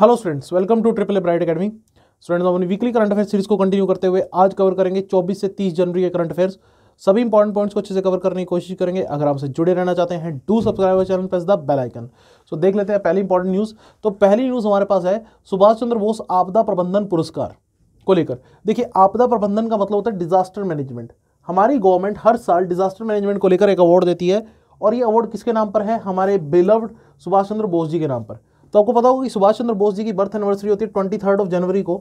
Hello students welcome to triple A bright academy students अपनी weekly current affair series को continue करते हुए आज कवर करेंगे 24 से 30 जनवरी के करंट अफेयर्स सभी इंपॉर्टेंट पॉइंट्स को अच्छे से कवर करने की कोशिश करेंगे अगर आपसे जुड़े रहना चाहते हैं do subscribe channel press the bell icon so देख लेते हैं पहली इंपॉर्टेंट न्यूज़ तो पहली न्यूज़ हमारे पास है सुभाष चंद्र बोस आपदा प्रबंधन पुरस्कार को लेकर देखिए आपदा प्रबंधन का मतलब होता है डिजास्टर मैनेजमेंट हमारी गवर्नमेंट हर साल डिजास्टर मैनेजमेंट को लेकर एक अवार्ड देती है और ये अवार्ड किसके नाम पर है हमारे बिलव्ड सुभाष चंद्र बोस जी के नाम पर तो आपको पता होगा कि सुभाष चंद्र बोस जी की बर्थ एनिवर्सरी होती है ट्वेंटी थर्ड ऑफ जनवरी को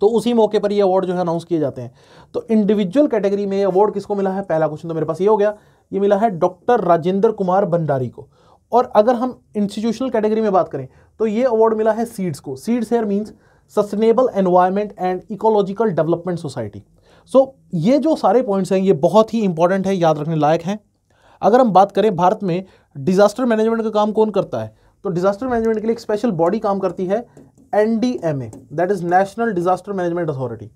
तो उसी मौके पर ये अवार्ड जो है अनाउंस किए जाते हैं तो इंडिविजुअल कैटेगरी में अवार्ड किसको मिला है पहला क्वेश्चन तो मेरे पास ये हो गया ये मिला है डॉक्टर राजेंद्र कुमार भंडारी को और अगर हम इंस्टीट्यूशनल कैटेगरी में बात करें तो ये अवार्ड मिला है सीड्स को seeds here means sustainable environment and ecological development society so ये जो सारे पॉइंट्स हैं ये बहुत ही इंपॉर्टेंट है याद रखने लायक हैं अगर हम बात करें भारत में डिजास्टर मैनेजमेंट का काम कौन करता है तो डिजास्टर मैनेजमेंट के लिए एक स्पेशल बॉडी काम करती है NDMA that is national disaster management authority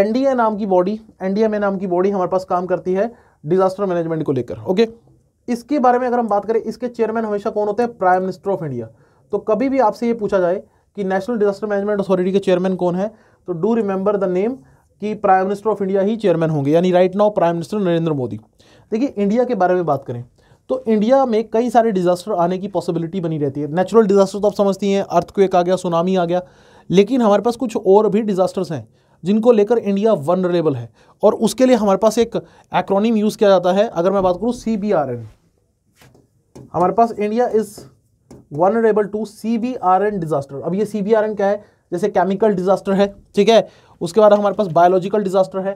NDA नाम की बॉडी एनडीएमए नाम की बॉडी हमारे पास काम करती है डिजास्टर मैनेजमेंट को लेकर ओके इसके बारे में अगर हम बात करें इसके चेयरमैन हमेशा कौन होते हैं प्राइम मिनिस्टर ऑफ इंडिया तो कभी भी आपसे ये पूछा जाए कि नेशनल डिजास्टर मैनेजमेंट अथॉरिटी के चेयरमैन कौन है तो डू रिमेंबर द नेम कि प्राइम मिनिस्टर ऑफ इंडिया ही चेयरमैन होंगे यानी right now prime minister Narendra Modi देखिए इंडिया के बारे में बात करें तो इंडिया में कई सारे डिज़ास्टर आने की पॉसिबिलिटी बनी रहती है नेचुरल डिज़ास्टर तो आप समझती हैं अर्थक्वेक आ गया सुनामी आ गया लेकिन हमारे पास कुछ और भी डिज़ास्टर्स हैं जिनको लेकर इंडिया वनरेबल है और उसके लिए हमारे पास एक एक्रोनिम यूज़ किया जाता है अगर मैं बात करूँ सी बी आर एन हमारे पास India is vulnerable to C B R N disaster अब ये सी बी आर एन क्या है जैसे केमिकल डिज़ास्टर है ठीक है उसके बाद हमारे पास बायोलॉजिकल डिज़ास्टर है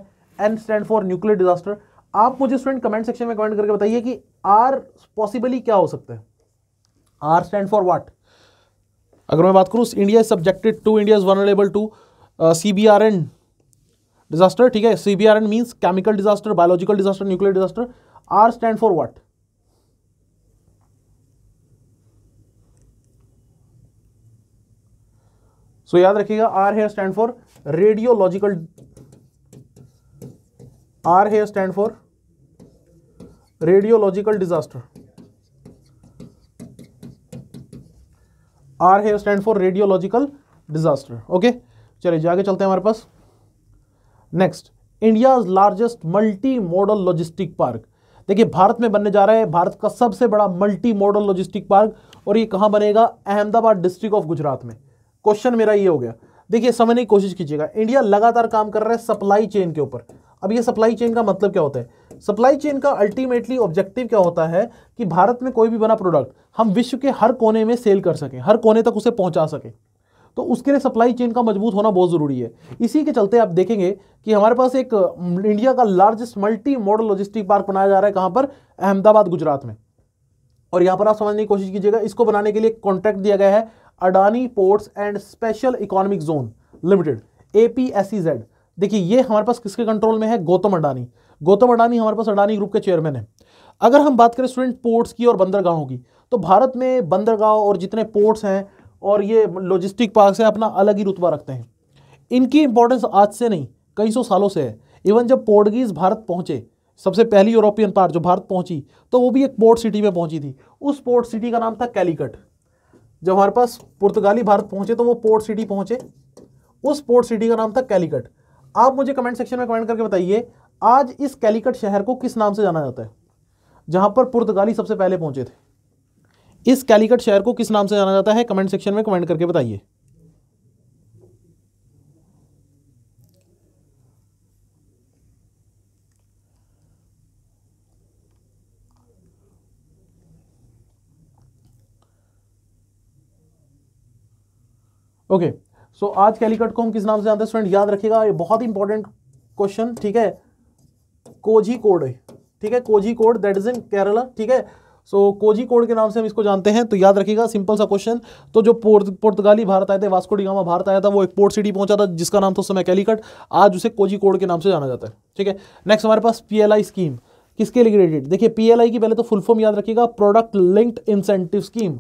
N stand for nuclear disaster आप मुझे स्टूडेंट कमेंट सेक्शन में कमेंट करके बताइए कि आर पॉसिबली क्या हो सकता है आर स्टैंड फॉर वाट अगर मैं बात करूँ India is subjected to India is vulnerable to C B R N disaster ठीक है C B R N means chemical disaster biological disaster nuclear disaster R stand for what so याद रखिएगा R here stand for radiological R here stand for radiological disaster R है stand for radiological disaster okay चलिए जाके चलते हैं हमारे पास next India largest multi modal logistic park देखिए भारत में बनने जा रहा है भारत का सबसे बड़ा मल्टी मॉडल लॉजिस्टिक पार्क और ये कहां बनेगा अहमदाबाद डिस्ट्रिक्ट ऑफ गुजरात में क्वेश्चन मेरा ये हो गया देखिए समझने की कोशिश कीजिएगा इंडिया लगातार काम कर रहा है सप्लाई चेन के ऊपर अब ये सप्लाई चेन का मतलब क्या होता है सप्लाई चेन का अल्टीमेटली ऑब्जेक्टिव क्या होता है कि भारत में कोई भी बना प्रोडक्ट हम विश्व के हर कोने में सेल कर सकें हर कोने तक उसे पहुंचा सकें तो उसके लिए सप्लाई चेन का मजबूत होना बहुत ज़रूरी है इसी के चलते आप देखेंगे कि हमारे पास एक इंडिया का largest multi modal logistic park बनाया जा रहा है कहाँ पर अहमदाबाद गुजरात में और यहाँ पर आप समझने की कोशिश कीजिएगा इसको बनाने के लिए कॉन्ट्रैक्ट दिया गया है Adani ports and special economic zone limited ए देखिए ये हमारे पास किसके कंट्रोल में है गौतम अडानी गौतम अडानी हमारे पास अडानी ग्रुप के चेयरमैन है अगर हम बात करें स्टूडेंट पोर्ट्स की और बंदरगाहों की तो भारत में बंदरगाह और जितने पोर्ट्स हैं और ये लॉजिस्टिक पार्क है अपना अलग ही रुतबा रखते हैं इनकी इंपॉर्टेंस आज से नहीं कई सौ सालों से है इवन जब पोर्टगीज़ भारत पहुंचे सबसे पहली यूरोपियन पार जो भारत पहुंची तो वो भी एक पोर्ट सिटी में पहुंची थी उस पोर्ट सिटी का नाम था कैलीकट जब हमारे पास पुर्तगाली भारत पहुंचे तो वो पोर्ट सिटी पहुंचे उस पोर्ट सिटी का नाम था कैलीकट आप मुझे कमेंट सेक्शन में कमेंट करके बताइए आज इस कैलिकट शहर को किस नाम से जाना जाता है जहां पर पुर्तगाली सबसे पहले पहुंचे थे इस कैलिकट शहर को किस नाम से जाना जाता है कमेंट सेक्शन में कमेंट करके बताइए ओके okay, सो so आज कैलिकट को हम किस नाम से जानते हैं स्टूडेंट याद रखिएगा ये बहुत इंपॉर्टेंट क्वेश्चन ठीक है कोजी कोड ठीक है Kozhikode that is in Kerala ठीक है सो कोजी कोड के नाम से हम इसको जानते हैं तो याद रखिएगा सिंपल सा क्वेश्चन तो जो पोर्त, भारत आए थे वास्को डिगामा भारत आया था वो एक पोर्ट सिटी पहुंचा था जिसका नाम था उस समय कैलीकट आज उसे कोजी कोड के नाम से जाना जाता है ठीक है नेक्स्ट हमारे पास पीएलआई स्कीम किसके लिए रिलेटेड देखिए पीएलआई की पहले तो फुल फॉर्म याद रखिएगा प्रोडक्ट लिंक्ड इंसेंटिव स्कीम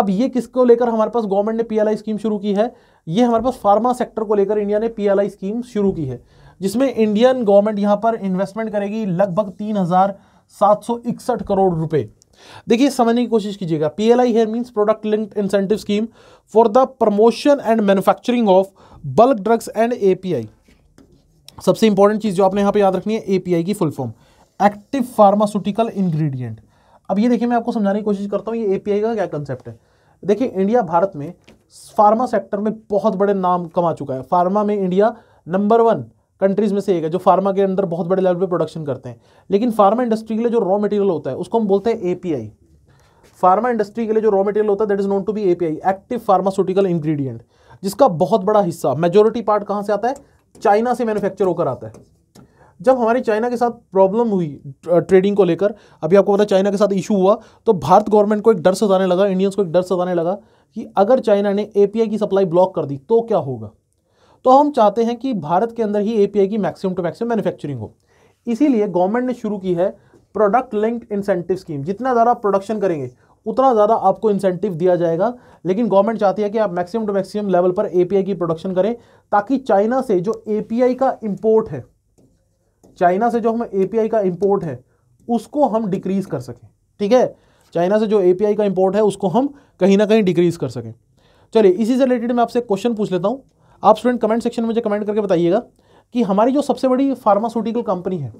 अब ये किसको लेकर हमारे पास गवर्नमेंट ने पीएलआई स्कीम शुरू की है ये हमारे पास फार्मा सेक्टर को लेकर इंडिया ने पीएलआई स्कीम शुरू की है जिसमें इंडियन गवर्नमेंट यहां पर इन्वेस्टमेंट करेगी लगभग तीन हजार सात सौ इकसठ करोड़ रुपए देखिए समझने की कोशिश कीजिएगा P L I here means product linked incentive scheme for the promotion and manufacturing of bulk drugs and A P I सबसे इंपॉर्टेंट चीज़ जो आपने यहां पे याद रखनी है ए पी आई की full form active pharmaceutical ingredient अब ये देखिए मैं आपको समझाने की कोशिश करता हूँ ये एपीआई का क्या कंसेप्ट है देखिए इंडिया भारत में फार्मा सेक्टर में बहुत बड़े नाम कमा चुका है फार्मा में इंडिया नंबर वन कंट्रीज़ में से एक है जो फार्मा के अंदर बहुत बड़े लेवल पे प्रोडक्शन करते हैं लेकिन फार्मा इंडस्ट्री के लिए जो रॉ मटेरियल होता है उसको हम बोलते हैं एपीआई फार्मा इंडस्ट्री के लिए जो रॉ मटेरियल होता है that is known to be API active pharmaceutical ingredient जिसका बहुत बड़ा हिस्सा मेजोरिटी पार्ट कहाँ से आता है चाइना से मैन्युफैक्चर होकर आता है जब हमारी चाइना के साथ प्रॉब्लम हुई ट्रेडिंग को लेकर अभी आपको पता है चाइना के साथ इशू हुआ तो भारत गवर्नमेंट को एक डर सताने लगा इंडियंस को एक डर सताने लगा कि अगर चाइना ने एपीआई की सप्लाई ब्लॉक कर दी तो क्या होगा तो हम चाहते हैं कि भारत के अंदर ही एपीआई की मैक्सिमम टू मैक्सिमम मैन्युफैक्चरिंग हो इसीलिए गवर्नमेंट ने शुरू की है प्रोडक्ट लिंक्ड इंसेंटिव स्कीम जितना ज़्यादा प्रोडक्शन करेंगे उतना ज़्यादा आपको इंसेंटिव दिया जाएगा लेकिन गवर्नमेंट चाहती है कि आप मैक्सिमम टू मैक्सिमम लेवल पर एपीआई की प्रोडक्शन करें ताकि चाइना से जो एपीआई का इम्पोर्ट है चाइना से जो हम एपीआई का इम्पोर्ट है उसको हम डिक्रीज़ कर सकें ठीक है चाइना से जो एपीआई का इम्पोर्ट है उसको हम कहीं ना कहीं डिक्रीज़ कर सकें चलिए इसी से रिलेटेड मैं आपसे क्वेश्चन पूछ लेता हूँ आप स्टूडेंट कमेंट सेक्शन में मुझे कमेंट करके बताइएगा कि हमारी जो सबसे बड़ी फार्मास्यूटिकल कंपनी है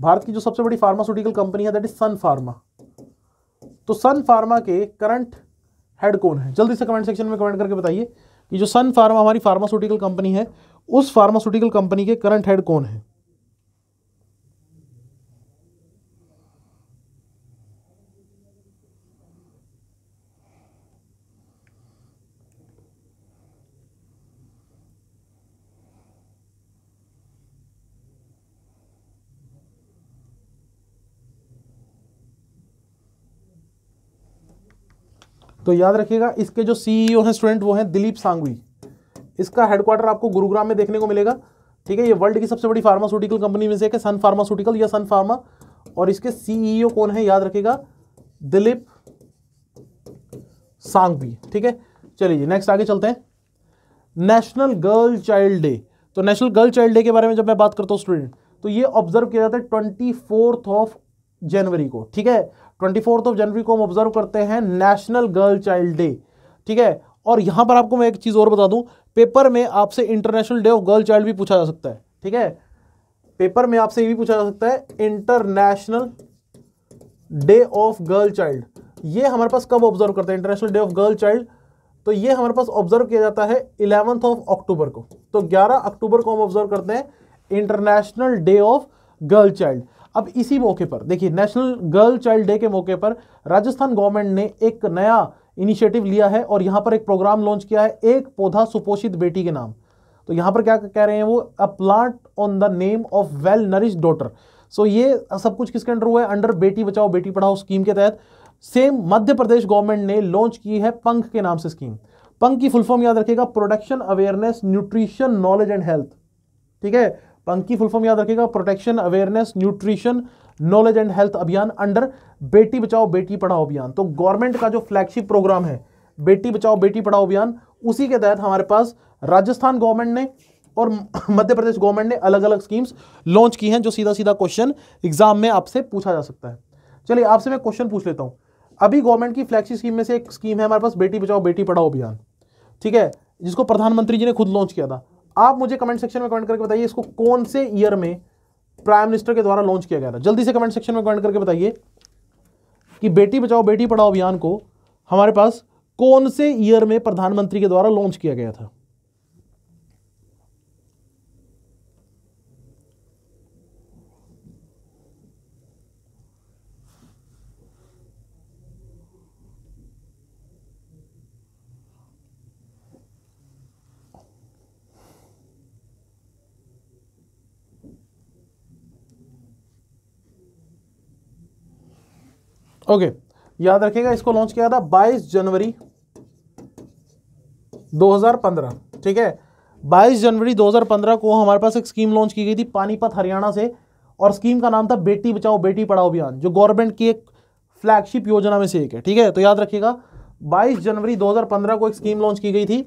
भारत की जो सबसे बड़ी फार्मास्यूटिकल कंपनी है दैट इज सन फार्मा तो सन फार्मा के करंट हेड कौन है जल्दी से कमेंट सेक्शन में कमेंट करके बताइए कि जो सन फार्मा हमारी फार्मास्यूटिकल कंपनी है उस फार्मास्यूटिकल कंपनी के करंट हेड कौन है तो याद रखिएगा इसके जो सीईओ e हैं स्टूडेंट वो हैं दिलीप सांगवी इसका हेडक्वार्टर आपको गुरुग्राम में देखने को मिलेगा ठीक है ये वर्ल्ड की सबसे बड़ी फार्मास्यूटिकल कंपनी में से एक है सन फार्मास्यूटिकल या सन फार्मा और इसके सीईओ e कौन है याद रखेगा दिलीप सांगवी ठीक है चलिए नेक्स्ट आगे चलते हैं नेशनल गर्ल चाइल्ड डे तो नेशनल गर्ल चाइल्ड डे के बारे में जब मैं बात करता हूँ स्टूडेंट तो ये ऑब्जर्व किया जाता है ट्वेंटी ऑफ जनवरी को ठीक है ट्वेंटी फोर्थ ऑफ जनवरी को हम ऑब्जर्व करते हैं नेशनल गर्ल चाइल्ड डे ठीक है और यहाँ पर आपको मैं एक चीज़ और बता दूँ पेपर में आपसे international day of girl child भी पूछा जा सकता है ठीक है पेपर में आपसे ये भी पूछा जा सकता है international day of girl child ये हमारे पास कब ऑब्जर्व करते हैं international day of girl child तो ये हमारे पास ऑब्जर्व किया जाता है इलेवंथ ऑफ अक्टूबर को तो 11 अक्टूबर को हम ऑब्जर्व करते हैं international day of girl child अब इसी मौके पर देखिए नेशनल गर्ल चाइल्ड डे के मौके पर राजस्थान गवर्नमेंट ने एक नया इनिशिएटिव लिया है और यहां पर एक प्रोग्राम लॉन्च किया है एक पौधा सुपोषित बेटी के नाम तो यहां पर क्या कह रहे हैं वो a plant on the name of well nourish daughter so ये सब कुछ किसके अंडर हुआ है अंडर बेटी बचाओ बेटी पढ़ाओ स्कीम के तहत सेम मध्य प्रदेश गवर्नमेंट ने लॉन्च की है पंख के नाम से स्कीम पंख की फुल फॉर्म याद रखिएगा production awareness nutrition knowledge and health ठीक है पंकी फुल फॉर्म याद रखेगा protection awareness nutrition knowledge and health अभियान अंडर बेटी बचाओ बेटी पढ़ाओ अभियान तो गवर्नमेंट का जो फ्लैगशिप प्रोग्राम है बेटी बचाओ बेटी पढ़ाओ अभियान उसी के तहत हमारे पास राजस्थान गवर्नमेंट ने और मध्य प्रदेश गवर्नमेंट ने अलग अलग स्कीम्स लॉन्च की हैं जो सीधा सीधा क्वेश्चन एग्जाम में आपसे पूछा जा सकता है चलिए आपसे मैं क्वेश्चन पूछ लेता हूँ अभी गवर्नमेंट की फ्लैगशिप स्कीम में से एक स्कीम है हमारे पास बेटी बचाओ बेटी पढ़ाओ अभियान ठीक है जिसको प्रधानमंत्री जी ने खुद लॉन्च किया था आप मुझे कमेंट सेक्शन में कमेंट करके बताइए इसको कौन से ईयर में प्राइम मिनिस्टर के द्वारा लॉन्च किया गया था जल्दी से कमेंट सेक्शन में कमेंट करके बताइए कि बेटी बचाओ बेटी पढ़ाओ अभियान को हमारे पास कौन से ईयर में प्रधानमंत्री के द्वारा लॉन्च किया गया था ओके याद रखिएगा इसको लॉन्च किया था 22 जनवरी 2015 ठीक है 22 जनवरी 2015 को हमारे पास एक स्कीम लॉन्च की गई थी पानीपत हरियाणा से और स्कीम का नाम था बेटी बचाओ बेटी पढ़ाओ अभियान जो गवर्नमेंट की एक फ्लैगशिप योजना में से एक है ठीक है तो याद रखिएगा 22 जनवरी 2015 को एक स्कीम लॉन्च की गई थी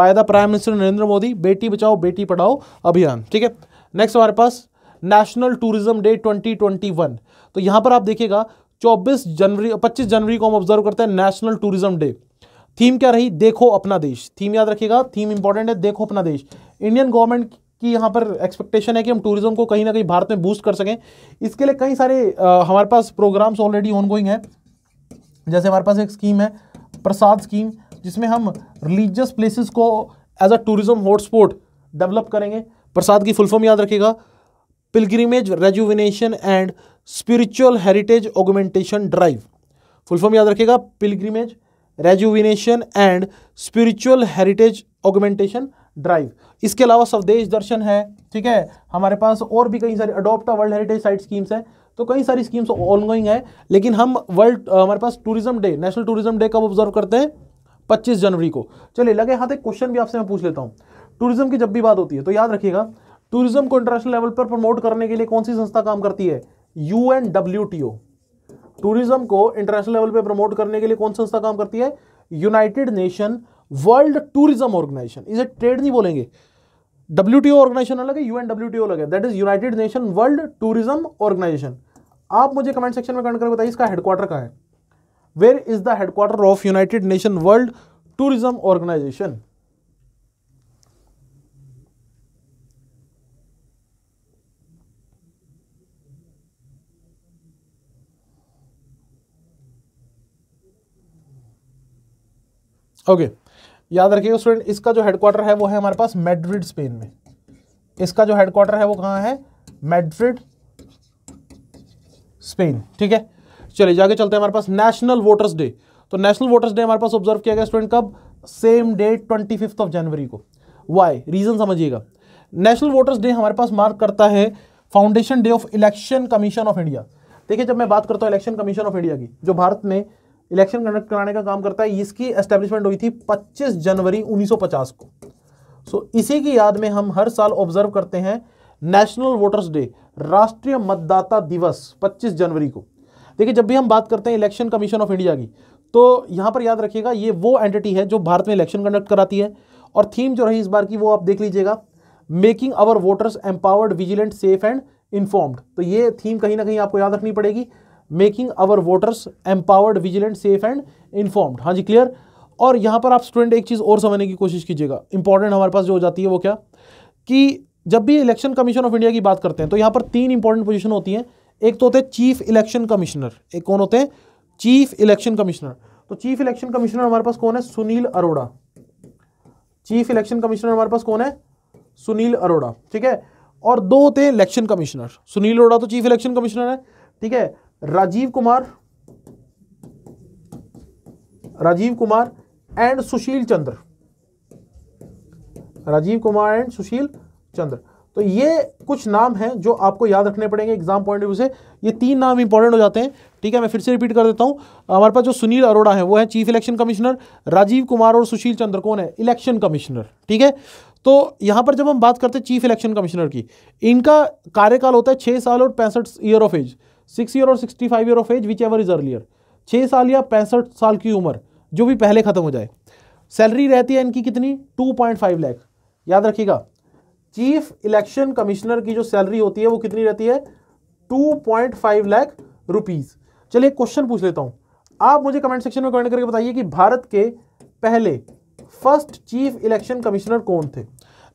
by the prime minister Narendra Modi Beti Bachao बेटी पढ़ाओ अभियान ठीक है नेक्स्ट हमारे पास नेशनल टूरिज्म डे 2021 तो यहां पर आप देखिएगा चौबीस जनवरी पच्चीस जनवरी को हम ऑब्जर्व करते हैं नेशनल टूरिज्म डे थीम क्या रही देखो अपना देश थीम याद रखिएगा थीम इंपॉर्टेंट है देखो अपना देश इंडियन गवर्नमेंट की यहाँ पर एक्सपेक्टेशन है कि हम टूरिज्म को कहीं ना कहीं भारत में बूस्ट कर सकें इसके लिए कई सारे आ, हमारे पास प्रोग्राम्स ऑलरेडी ऑनगोइंग हैं जैसे हमारे पास एक स्कीम है प्रसाद स्कीम जिसमें हम रिलीजियस प्लेसेस को as a tourism hotspot develop करेंगे प्रसाद की फुल फॉर्म याद रखिएगा pilgrimage rejuvenation and spiritual heritage augmentation drive full form याद रखिएगा pilgrimage rejuvenation and spiritual heritage augmentation drive इसके अलावा स्वदेश दर्शन है ठीक है हमारे पास और भी कई सारी adopt world heritage site schemes हैं तो कई सारी स्कीम्स ऑनगोइंग है लेकिन हम वर्ल्ड हमारे पास tourism day national tourism day कब ऑब्जर्व करते हैं 25 जनवरी को चलिए लगे हाथ एक क्वेश्चन भी आपसे मैं पूछ लेता हूँ टूरिज्म की जब भी बात होती है तो याद रखिएगा टूरिज्म को इंटरनेशनल लेवल पर प्रमोट करने के लिए कौन सी संस्था काम करती है U N W T O tourism को इंटरनेशनल लेवल पे प्रमोट करने के लिए कौन संस्था काम करती है united nation world tourism organization इसे ट्रेड नहीं बोलेंगे डब्ल्यू टी ओ ऑर्गेनाइजेशन अलग है U N W T O अलग है that is united nation world tourism organization आप मुझे कमेंट सेक्शन में कमेंट करके बताइए इसका हेडक्वार्टर कहाँ है where is the headquarter of united nation world tourism organization okay याद रखिए स्टूडेंट इसका जो हेडक्वार्टर है वो है हमारे पास मेड्रिड स्पेन में इसका जो हेडक्वार्टर है वो कहाँ है मेड्रिड स्पेन ठीक है चलिए जाके चलते हैं हमारे पास नेशनल वोटर्स डे तो नेशनल वोटर्स डे हमारे पास ऑब्जर्व किया गया स्टूडेंट कब same day twenty fifth of January को वाई रीज़न समझिएगा नेशनल वोटर्स डे हमारे पास मार्क करता है foundation day of election commission of India देखिए जब मैं बात करता हूँ इलेक्शन कमीशन ऑफ इंडिया की जो भारत में इलेक्शन कंडक्ट कराने का काम करता है इसकी एस्टेब्लिशमेंट हुई थी 25 जनवरी 1950 को सो so, इसी की याद में हम हर साल ऑब्जर्व करते हैं नेशनल वोटर्स डे राष्ट्रीय मतदाता दिवस 25 जनवरी को देखिए जब भी हम बात करते हैं इलेक्शन कमीशन ऑफ इंडिया की तो यहाँ पर याद रखिएगा ये वो एंटिटी है जो भारत में इलेक्शन कंडक्ट कराती है और थीम जो रही इस बार की वो आप देख लीजिएगा making our voters empowered vigilant safe and informed तो ये थीम कहीं ना कहीं आपको याद रखनी पड़ेगी making our voters empowered vigilant safe and informed हाँ जी क्लियर और यहाँ पर आप स्टूडेंट एक चीज़ और समझने की कोशिश कीजिएगा इंपॉर्टेंट हमारे पास जो हो जाती है वो क्या कि जब भी इलेक्शन कमीशन ऑफ इंडिया की बात करते हैं तो यहाँ पर तीन इंपॉर्टेंट पोजिशन होती हैं एक तो होते हैं चीफ इलेक्शन कमिश्नर एक कौन होते हैं चीफ इलेक्शन कमिश्नर तो चीफ इलेक्शन कमिश्नर हमारे पास कौन है Sunil Arora chief election commissioner हमारे पास कौन है सुनील अरोड़ा ठीक है और दो होते हैं इलेक्शन कमिश्नर सुनील अरोड़ा तो चीफ इलेक्शन कमिश्नर है ठीक है राजीव कुमार राजीव कुमार एंड सुशील चंद्र राजीव कुमार एंड सुशील चंद्र तो ये कुछ नाम हैं जो आपको याद रखने पड़ेंगे एग्जाम पॉइंट ऑफ व्यू से ये तीन नाम इंपॉर्टेंट हो जाते हैं ठीक है मैं फिर से रिपीट कर देता हूं हमारे पास जो सुनील अरोड़ा है वो है chief election commissioner Rajiv Kumar और सुशील चंद्र कौन है इलेक्शन कमिश्नर ठीक है तो यहां पर जब हम बात करते हैं चीफ इलेक्शन कमिश्नर की इनका कार्यकाल होता है छह साल और पैंसठ year of age six year और sixty five year of age whichever is earlier छः साल या पैंसठ साल की उम्र जो भी पहले ख़त्म हो जाए सैलरी रहती है इनकी कितनी टू पॉइंट फाइव लैख याद रखिएगा चीफ इलेक्शन कमिश्नर की जो सैलरी होती है वो कितनी रहती है two point five lakh rupees चलिए क्वेश्चन पूछ लेता हूँ आप मुझे कमेंट सेक्शन में कमेंट करके बताइए कि भारत के पहले फर्स्ट चीफ इलेक्शन कमिश्नर कौन थे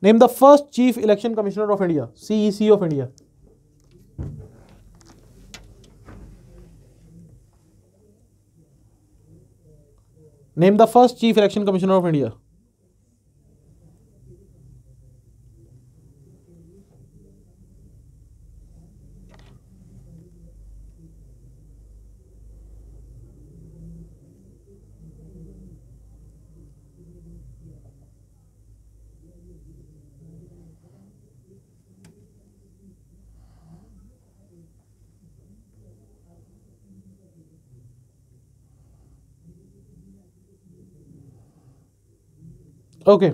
name the first chief election commissioner of India C of India Name the first Chief Election Commissioner of India. Okay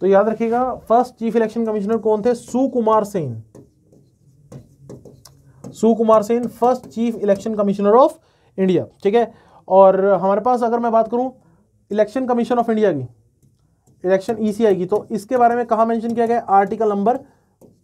तो याद रखिएगा फर्स्ट चीफ इलेक्शन कमिश्नर कौन थे Sukumar Sen Sukumar Sen first chief election commissioner of India ठीक है और हमारे पास अगर मैं बात करूं इलेक्शन कमीशन ऑफ इंडिया की इलेक्शन ईसीआई e की तो इसके बारे में कहा मेंशन किया गया article number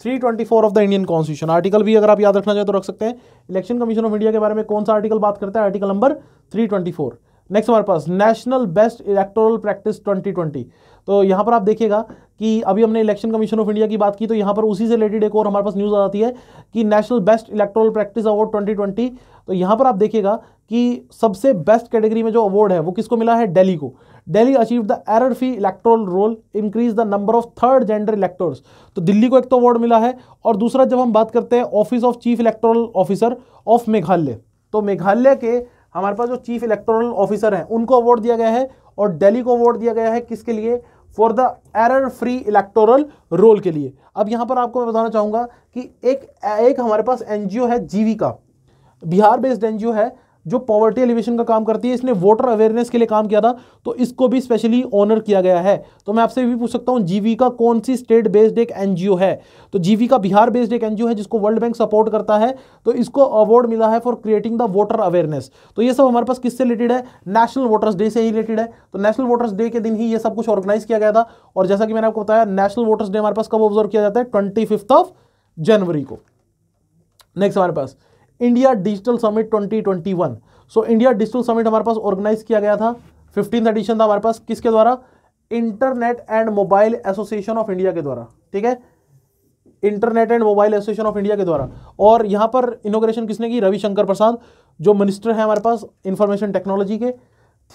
324 of the Indian constitution article भी अगर आप याद रखना चाहें तो रख सकते हैं इलेक्शन कमीशन ऑफ इंडिया के बारे में कौन सा आर्टिकल बात करता है आर्टिकल नंबर 324 नेक्स्ट हमारे पास नेशनल बेस्ट इलेक्टोरल प्रैक्टिस 2020 तो यहाँ पर आप देखिएगा कि अभी हमने इलेक्शन कमीशन ऑफ इंडिया की बात की तो यहाँ पर उसी से रिलेटेड एक और हमारे पास न्यूज़ आती है कि national best electoral practice award 2020 तो यहाँ पर आप देखिएगा कि सबसे बेस्ट कैटेगरी में जो अवार्ड है वो किसको मिला है डेली को Delhi achieve the error free electoral roll increase the number of third gender electors तो दिल्ली को एक तो अवार्ड मिला है और दूसरा जब हम बात करते हैं office of chief electoral officer of Meghalaya तो मेघालय के हमारे पास जो चीफ इलेक्टोरल ऑफिसर हैं उनको अवार्ड दिया गया है और दिल्ली को अवार्ड दिया गया है किसके लिए for the error free electoral roll के लिए अब यहाँ पर आपको मैं बताना चाहूँगा कि एक एक हमारे पास एनजीओ है का बिहार बेस्ड एनजीओ है जो पॉवर्टी एलिवेशन का काम करती है इसने वोटर अवेयरनेस के लिए काम किया था तो इसको भी स्पेशली ऑनर किया गया है तो मैं आपसे भी पूछ सकता हूँ जीविका कौन सी स्टेट बेस्ड एक एनजीओ है तो जीविका बिहार बेस्ड एक एनजीओ है जिसको वर्ल्ड बैंक सपोर्ट करता है तो इसको अवार्ड मिला है for creating the voter awareness तो ये सब हमारे पास किससे रिलेटेड है नेशनल वोटर्स डे से ही रिलेटेड है तो नेशनल वोटर्स डे के दिन ही ये सब कुछ ऑर्गेनाइज किया गया था और जैसा कि मैंने आपको बताया नेशनल वोटर्स डे हमारे पास कब ऑब्जर्व किया जाता है ट्वेंटी ऑफ जनवरी को नेक्स्ट हमारे पास इंडिया डिजिटल समिट 2021 सो इंडिया डिजिटल समिट हमारे पास ऑर्गेनाइज किया गया था फिफ्टीन एडिशन था हमारे पास किसके द्वारा internet and mobile association of India के द्वारा ठीक है internet and mobile association of India के द्वारा और यहाँ पर इनोग्रेशन किसने की रविशंकर प्रसाद जो मिनिस्टर है हमारे पास इंफॉर्मेशन टेक्नोलॉजी के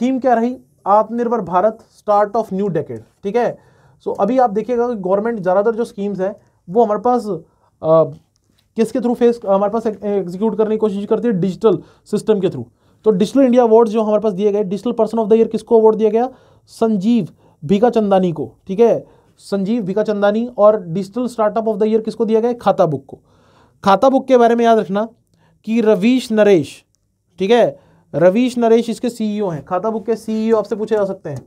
थीम क्या रही Atmanirbhar Bharat start of new decade ठीक है सो so, अभी आप देखिएगा कि गवर्नमेंट ज़्यादातर जो स्कीम्स हैं वो हमारे पास किसके थ्रू फेस हमारे पास एग्जीक्यूट करने की कोशिश करती है डिजिटल सिस्टम के थ्रू तो डिजिटल इंडिया अवार्ड जो हमारे पास दिए गए digital person of the year किसको अवार्ड दिया गया संजीव भीका चंदानी को ठीक है संजीव भीका चंदानी और digital startup of the year किसको दिया गया खाता बुक को खाता बुक के बारे में याद रखना कि रवीश नरेश ठीक है रवीश नरेश इसके सीईओ e हैं खाता बुक के सीईओ e आपसे पूछे जा सकते हैं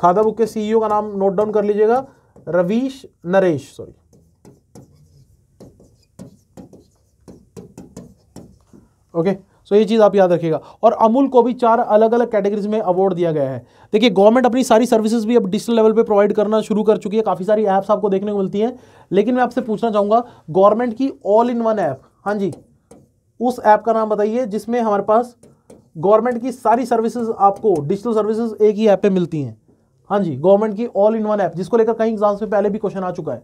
खाता बुक के सीईओ e का नाम नोट डाउन कर लीजिएगा Ravish Naresh sorry okay so ये चीज़ आप याद रखिएगा और अमूल को भी चार अलग अलग कैटेगरीज में अवार्ड दिया गया है देखिए गवर्नमेंट अपनी सारी सर्विसेज भी अब डिजिटल लेवल पे प्रोवाइड करना शुरू कर चुकी है काफ़ी सारी ऐप्स आपको देखने को मिलती हैं लेकिन मैं आपसे पूछना चाहूँगा गवर्नमेंट की ऑल इन वन ऐप हाँ जी उस ऐप का नाम बताइए जिसमें हमारे पास गवर्नमेंट की सारी सर्विसेज आपको डिजिटल सर्विसेज एक ही ऐप पर मिलती हैं हाँ जी गवर्नमेंट की ऑल इन वन ऐप जिसको लेकर कई एग्जाम्स में पहले भी क्वेश्चन आ चुका है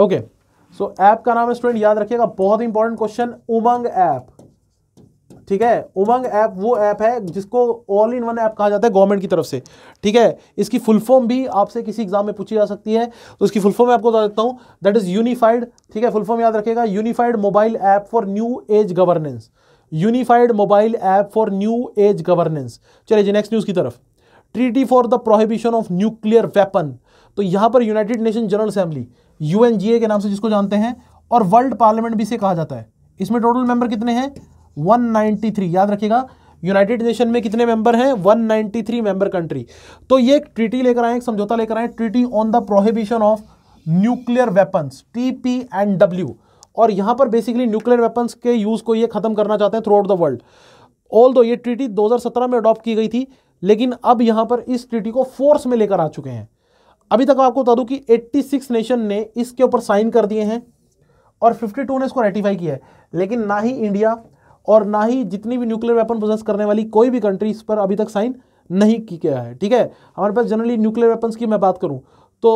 ओके सो ऐप का नाम स्टूडेंट याद रखिएगा बहुत इंपॉर्टेंट क्वेश्चन उमंग ऐप ठीक है उमंग ऐप वो ऐप है जिसको ऑल इन वन ऐप कहा जाता है गवर्नमेंट की तरफ से ठीक है इसकी फुल फॉर्म भी आपसे किसी एग्जाम में पूछी जा सकती है तो इसकी फुल फॉर्म मैं आपको बता देता हूं दैट इज यूनिफाइड ठीक है फुल फॉर्म याद रखिएगा unified mobile app for new age governance unified mobile app for new age governance चलिए जी नेक्स्ट न्यूज़ की तरफ treaty for the prohibition of nuclear weapon तो यहां पर United Nation General Assembly UNGA के नाम से जिसको जानते हैं और वर्ल्ड पार्लियामेंट भी इसे कहा जाता है इसमें टोटल मेंबर कितने हैं 193 याद रखिएगा यूनाइटेड नेशन में कितने मेंबर हैं 193 मेंबर कंट्री तो ये एक ट्रीटी लेकर आए एक समझौता लेकर आए treaty on the prohibition of nuclear weapons T P and W और यहाँ पर बेसिकली न्यूक्लियर वेपन्स के यूज़ को ये ख़त्म करना चाहते हैं throughout the world although ये ट्रीटी 2017 में अडॉप्ट की गई थी लेकिन अब यहाँ पर इस ट्रीटी को फोर्स में लेकर आ चुके हैं अभी तक आपको बता दूं कि 86 नेशन ने इसके ऊपर साइन कर दिए हैं और 52 ने इसको रेटिफाई किया है लेकिन ना ही इंडिया और ना ही जितनी भी न्यूक्लियर वेपन प्रोसेस करने वाली कोई भी कंट्री इस पर अभी तक साइन नहीं की गया है ठीक है हमारे पास जनरली न्यूक्लियर वेपन्स की मैं बात करूँ तो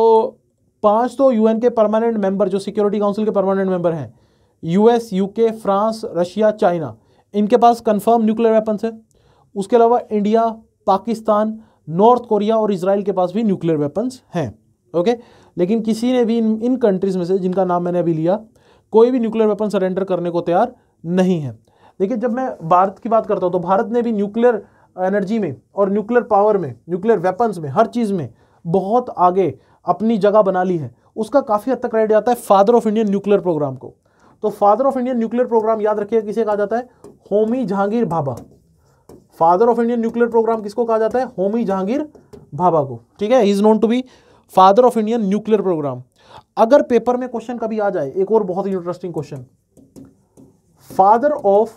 पाँच तो यू के परमानेंट मेंबर जो सिक्योरिटी काउंसिल के परमानेंट मेंबर हैं US UK France Russia China इनके पास कंफर्म न्यूक्लियर वेपन्स है उसके अलावा इंडिया पाकिस्तान नॉर्थ कोरिया और इसराइल के पास भी न्यूक्लियर वेपन्स हैं ओके लेकिन किसी ने भी इन इन कंट्रीज़ में से जिनका नाम मैंने अभी लिया कोई भी न्यूक्लियर वेपन सरेंडर करने को तैयार नहीं है देखिए जब मैं भारत की बात करता हूँ तो भारत ने भी न्यूक्लियर एनर्जी में और न्यूक्लियर पावर में न्यूक्लियर वेपन्स में हर चीज़ में बहुत आगे अपनी जगह बना ली है उसका काफ़ी हद तक क्रेडिट जाता है father of Indian nuclear programme को तो father of Indian nuclear programme याद रखिए किसे कहा जाता है Homi Jehangir Bhabha father of Indian nuclear programme किसको कहा जाता है होमी जहांगीर भाभा को ठीक है is known to be father of Indian nuclear programme अगर पेपर में क्वेश्चन कभी आ जाए एक और बहुत interesting question father of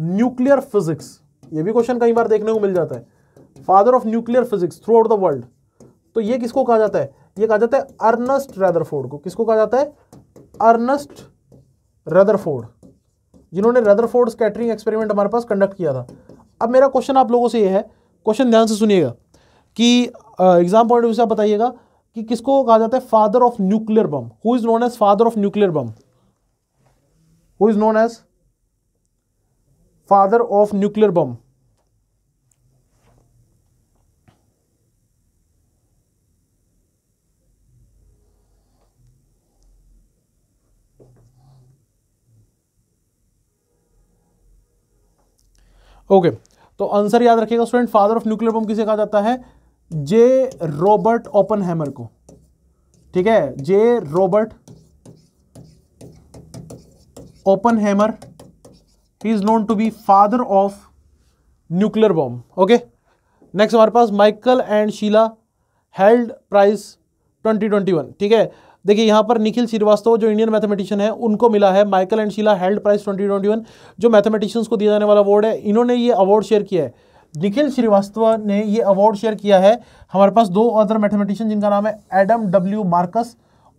nuclear physics ये भी क्वेश्चन कई बार देखने को मिल जाता है father of nuclear physics throughout the world तो ये किसको कहा जाता है ये कहा जाता है अर्नस्ट रेदरफोर्ड को किसको कहा जाता है अर्नस्ट रेदरफोर्ड जिन्होंने रेदरफोर्ड स्कैटरिंग एक्सपेरिमेंट हमारे पास कंडक्ट किया था अब मेरा क्वेश्चन आप लोगों से ये है क्वेश्चन ध्यान से सुनिएगा कि एग्जाम पॉइंट ऑफ व्यू से आप बताइएगा कि किसको कहा जाता है father of nuclear bomb who is known as father of nuclear bomb who is known as father of nuclear bomb okay तो आंसर याद रखिएगा student father of nuclear bomb किसे कहा जाता है जे रॉबर्ट ओपन हैमर को ठीक है J Robert Oppenheimer is known to be father of nuclear bomb okay next हमारे पास Michael and Sheila Held prize 2021 ठीक है देखिए यहाँ पर निखिल श्रीवास्तव जो इंडियन मैथमेटिशियन है उनको मिला है Michael and Sheila Held prize twenty twenty one जो मैथमेटिशियंस को दिया जाने वाला अवार्ड है इन्होंने ये अवार्ड शेयर किया है निखिल श्रीवास्तव ने ये अवार्ड शेयर किया है हमारे पास दो अदर मैथमेटिशियन जिनका नाम है एडम डब्ल्यू मार्कस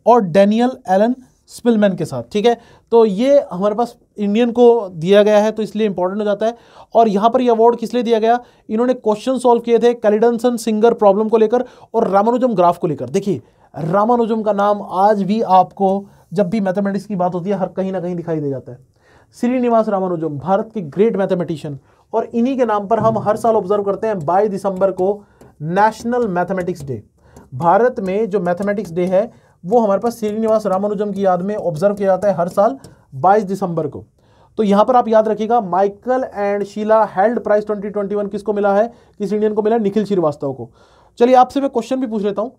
और डेनियल एलन स्पिलमैन के साथ ठीक है तो ये हमारे पास इंडियन को दिया गया है तो इसलिए इंपॉर्टेंट हो जाता है और यहाँ पर ये अवार्ड किस लिए दिया गया इन्होंने क्वेश्चन सॉल्व किए थे कैलिडनसन सिंगर प्रॉब्लम को लेकर और रामानुजम ग्राफ को लेकर देखिए रामानुजम का नाम आज भी आपको जब भी मैथमेटिक्स की बात होती है हर कहीं ना कहीं दिखाई दे जाता है श्रीनिवास रामानुजम भारत के ग्रेट मैथमेटिशियन और इन्हीं के नाम पर हम हर साल ऑब्जर्व करते हैं बाईस दिसंबर को नेशनल मैथमेटिक्स डे भारत में जो मैथमेटिक्स डे है वो हमारे पास श्रीनिवास रामानुजम की याद में ऑब्जर्व किया जाता है हर साल 22 दिसंबर को तो यहां पर आप याद रखिएगा Michael and Sheila Held prize 2021 किसको मिला है किस इंडियन को मिला है निखिल श्रीवास्तव को चलिए आपसे मैं क्वेश्चन भी पूछ लेता हूँ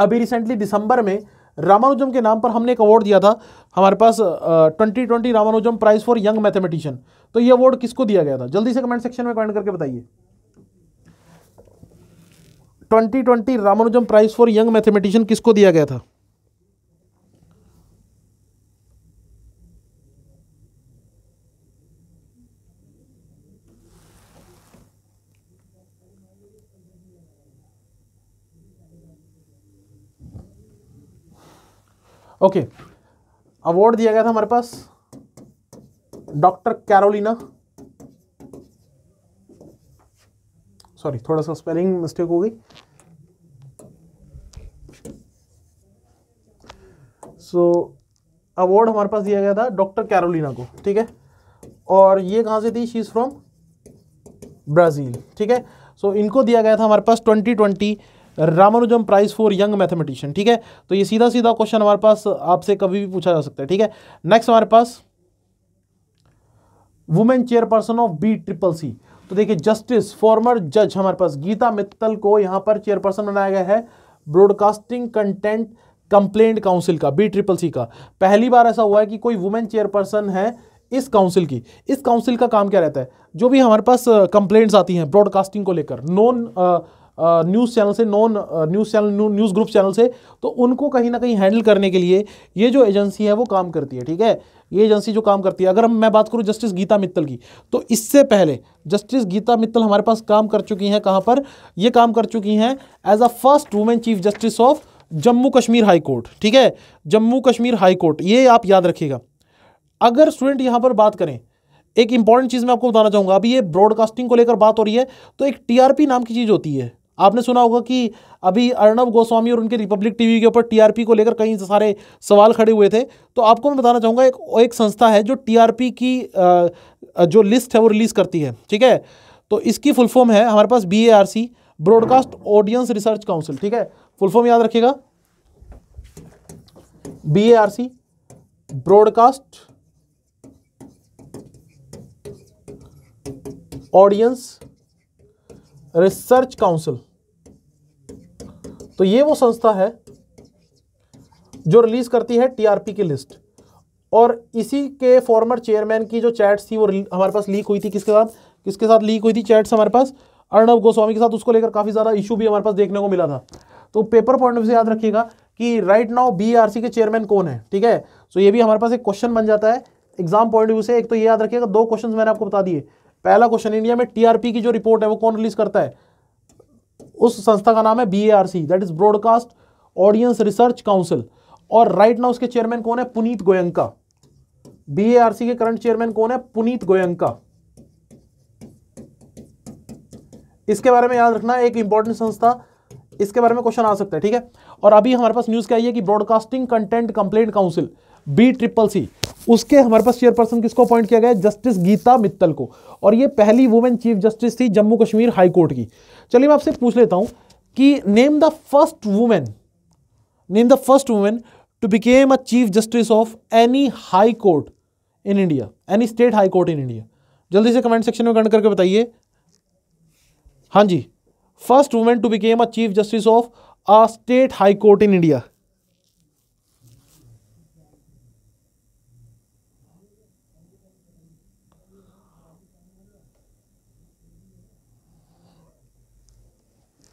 अभी रिसेंटली दिसंबर में रामानुजम के नाम पर हमने एक अवार्ड दिया था हमारे पास twenty twenty Ramanujan prize for young mathematician तो ये अवार्ड किसको दिया गया था जल्दी से कमेंट सेक्शन में कमेंट करके बताइए twenty twenty Ramanujan prize for young mathematician किसको दिया गया था ओके अवार्ड दिया गया था हमारे पास डॉक्टर कैरोलिना सॉरी थोड़ा सा स्पेलिंग मिस्टेक हो गई सो अवार्ड हमारे पास दिया गया था डॉक्टर कैरोलिना को ठीक है और ये कहां से थी शीज फ्रॉम ब्राज़ील ठीक है सो so, इनको दिया गया था हमारे पास 2020 Ramanujan prize for young mathematician ठीक है तो ये सीधा सीधा क्वेश्चन हमारे पास आपसे कभी भी पूछा जा सकता है ठीक है नेक्स्ट हमारे पास women chairperson of B triple C तो देखिए जस्टिस फॉर्मर जज हमारे पास गीता मित्तल को यहां पर चेयरपर्सन बनाया गया है ब्रॉडकास्टिंग कंटेंट कंप्लेंट काउंसिल का बी ट्रिपल सी का पहली बार ऐसा हुआ है कि कोई वुमेन चेयरपर्सन है इस काउंसिल की इस काउंसिल का काम क्या रहता है जो भी हमारे पास कंप्लेंट्स आती हैं ब्रॉडकास्टिंग को लेकर नॉन न्यूज़ चैनल से non news channel news group channel से तो उनको कहीं ना कहीं हैंडल करने के लिए ये जो एजेंसी है वो काम करती है ठीक है ये एजेंसी जो काम करती है अगर हम मैं बात करूँ जस्टिस गीता मित्तल की तो इससे पहले जस्टिस गीता मित्तल हमारे पास काम कर चुकी हैं कहाँ पर ये काम कर चुकी हैं as a first women chief justice of Jammu Kashmir high court ठीक है जम्मू कश्मीर हाई कोर्ट ये आप याद रखिएगा अगर स्टूडेंट यहाँ पर बात करें एक इंपॉर्टेंट चीज़ मैं आपको बताना चाहूँगा अभी ये ब्रॉडकास्टिंग को लेकर बात हो रही है तो एक टीआरपी नाम की चीज़ होती है आपने सुना होगा कि अभी अर्णव गोस्वामी और उनके रिपब्लिक टीवी के ऊपर टीआरपी को लेकर कई सारे सवाल खड़े हुए थे तो आपको मैं बताना चाहूँगा एक एक संस्था है जो टीआरपी की जो लिस्ट है वो रिलीज़ करती है ठीक है तो इसकी फुल फॉर्म है हमारे पास B broadcast audience research council ठीक है फुल फॉर्म याद रखिएगा B broadcast audience research council तो ये वो संस्था है जो रिलीज करती है टीआरपी की लिस्ट और इसी के फॉर्मर चेयरमैन की जो चैट्स थी वो हमारे पास लीक हुई थी किसके साथ किसके साथ लीक हुई थी चैट्स हमारे पास अर्णव गोस्वामी के साथ उसको लेकर काफ़ी ज़्यादा इशू भी हमारे पास देखने को मिला था तो पेपर पॉइंट से याद रखिएगा कि राइट नाउ बीआरसी के चेयरमैन कौन है ठीक है सो ये भी हमारे पास एक क्वेश्चन बन जाता है एग्जाम पॉइंट ऑफ व्यू से एक तो ये याद रखिएगा दो क्वेश्चन मैंने आपको बता दिए पहला क्वेश्चन इंडिया में टीआरपी की जो रिपोर्ट है वो कौन रिलीज करता है उस संस्था का नाम है B that is broadcast audience research council और राइट नाउ उसके चेयरमैन कौन है पुनीत गोयंका बी के करंट चेयरमैन कौन है पुनीत गोयंका इसके बारे में याद रखना एक इंपॉर्टेंट संस्था इसके बारे में क्वेश्चन आ सकता है ठीक है और अभी हमारे पास न्यूज़ क्या है कि broadcasting content complaint council B triple C उसके हमारे पास चेयरपर्सन किसको अपॉइंट किया गया जस्टिस गीता मित्तल को और ये पहली वुमेन चीफ जस्टिस थी जम्मू कश्मीर हाई कोर्ट की चलिए मैं आपसे पूछ लेता हूं कि name the first women name the first women to become a chief justice of any high court in India any state high court in India जल्दी से कमेंट सेक्शन में कमेंट करके बताइए हाँ जी first women to become a chief justice of a state high court in India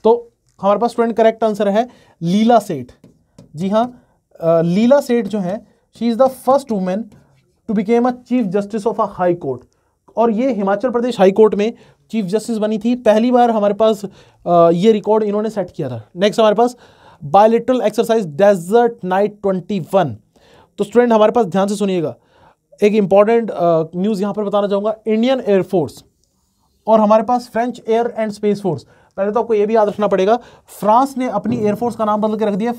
तो हमारे पास student correct answer है लीला सेठ जी हाँ लीला सेठ जो है she is the first women to become a chief justice of a high court और ये Himachal Pradesh high court में चीफ जस्टिस बनी थी पहली बार हमारे पास ये रिकॉर्ड इन्होंने सेट किया था नेक्स्ट हमारे पास bilateral exercise desert knight twenty one तो स्टूडेंट हमारे पास ध्यान से सुनिएगा एक इंपॉर्टेंट न्यूज़ यहां पर बताना चाहूंगा इंडियन एयरफोर्स और हमारे पास French air and space force पहले तो आपको यह भी याद रखना पड़ेगा फ्रांस ने अपनी एयरफोर्स का नाम बदल के रख दिया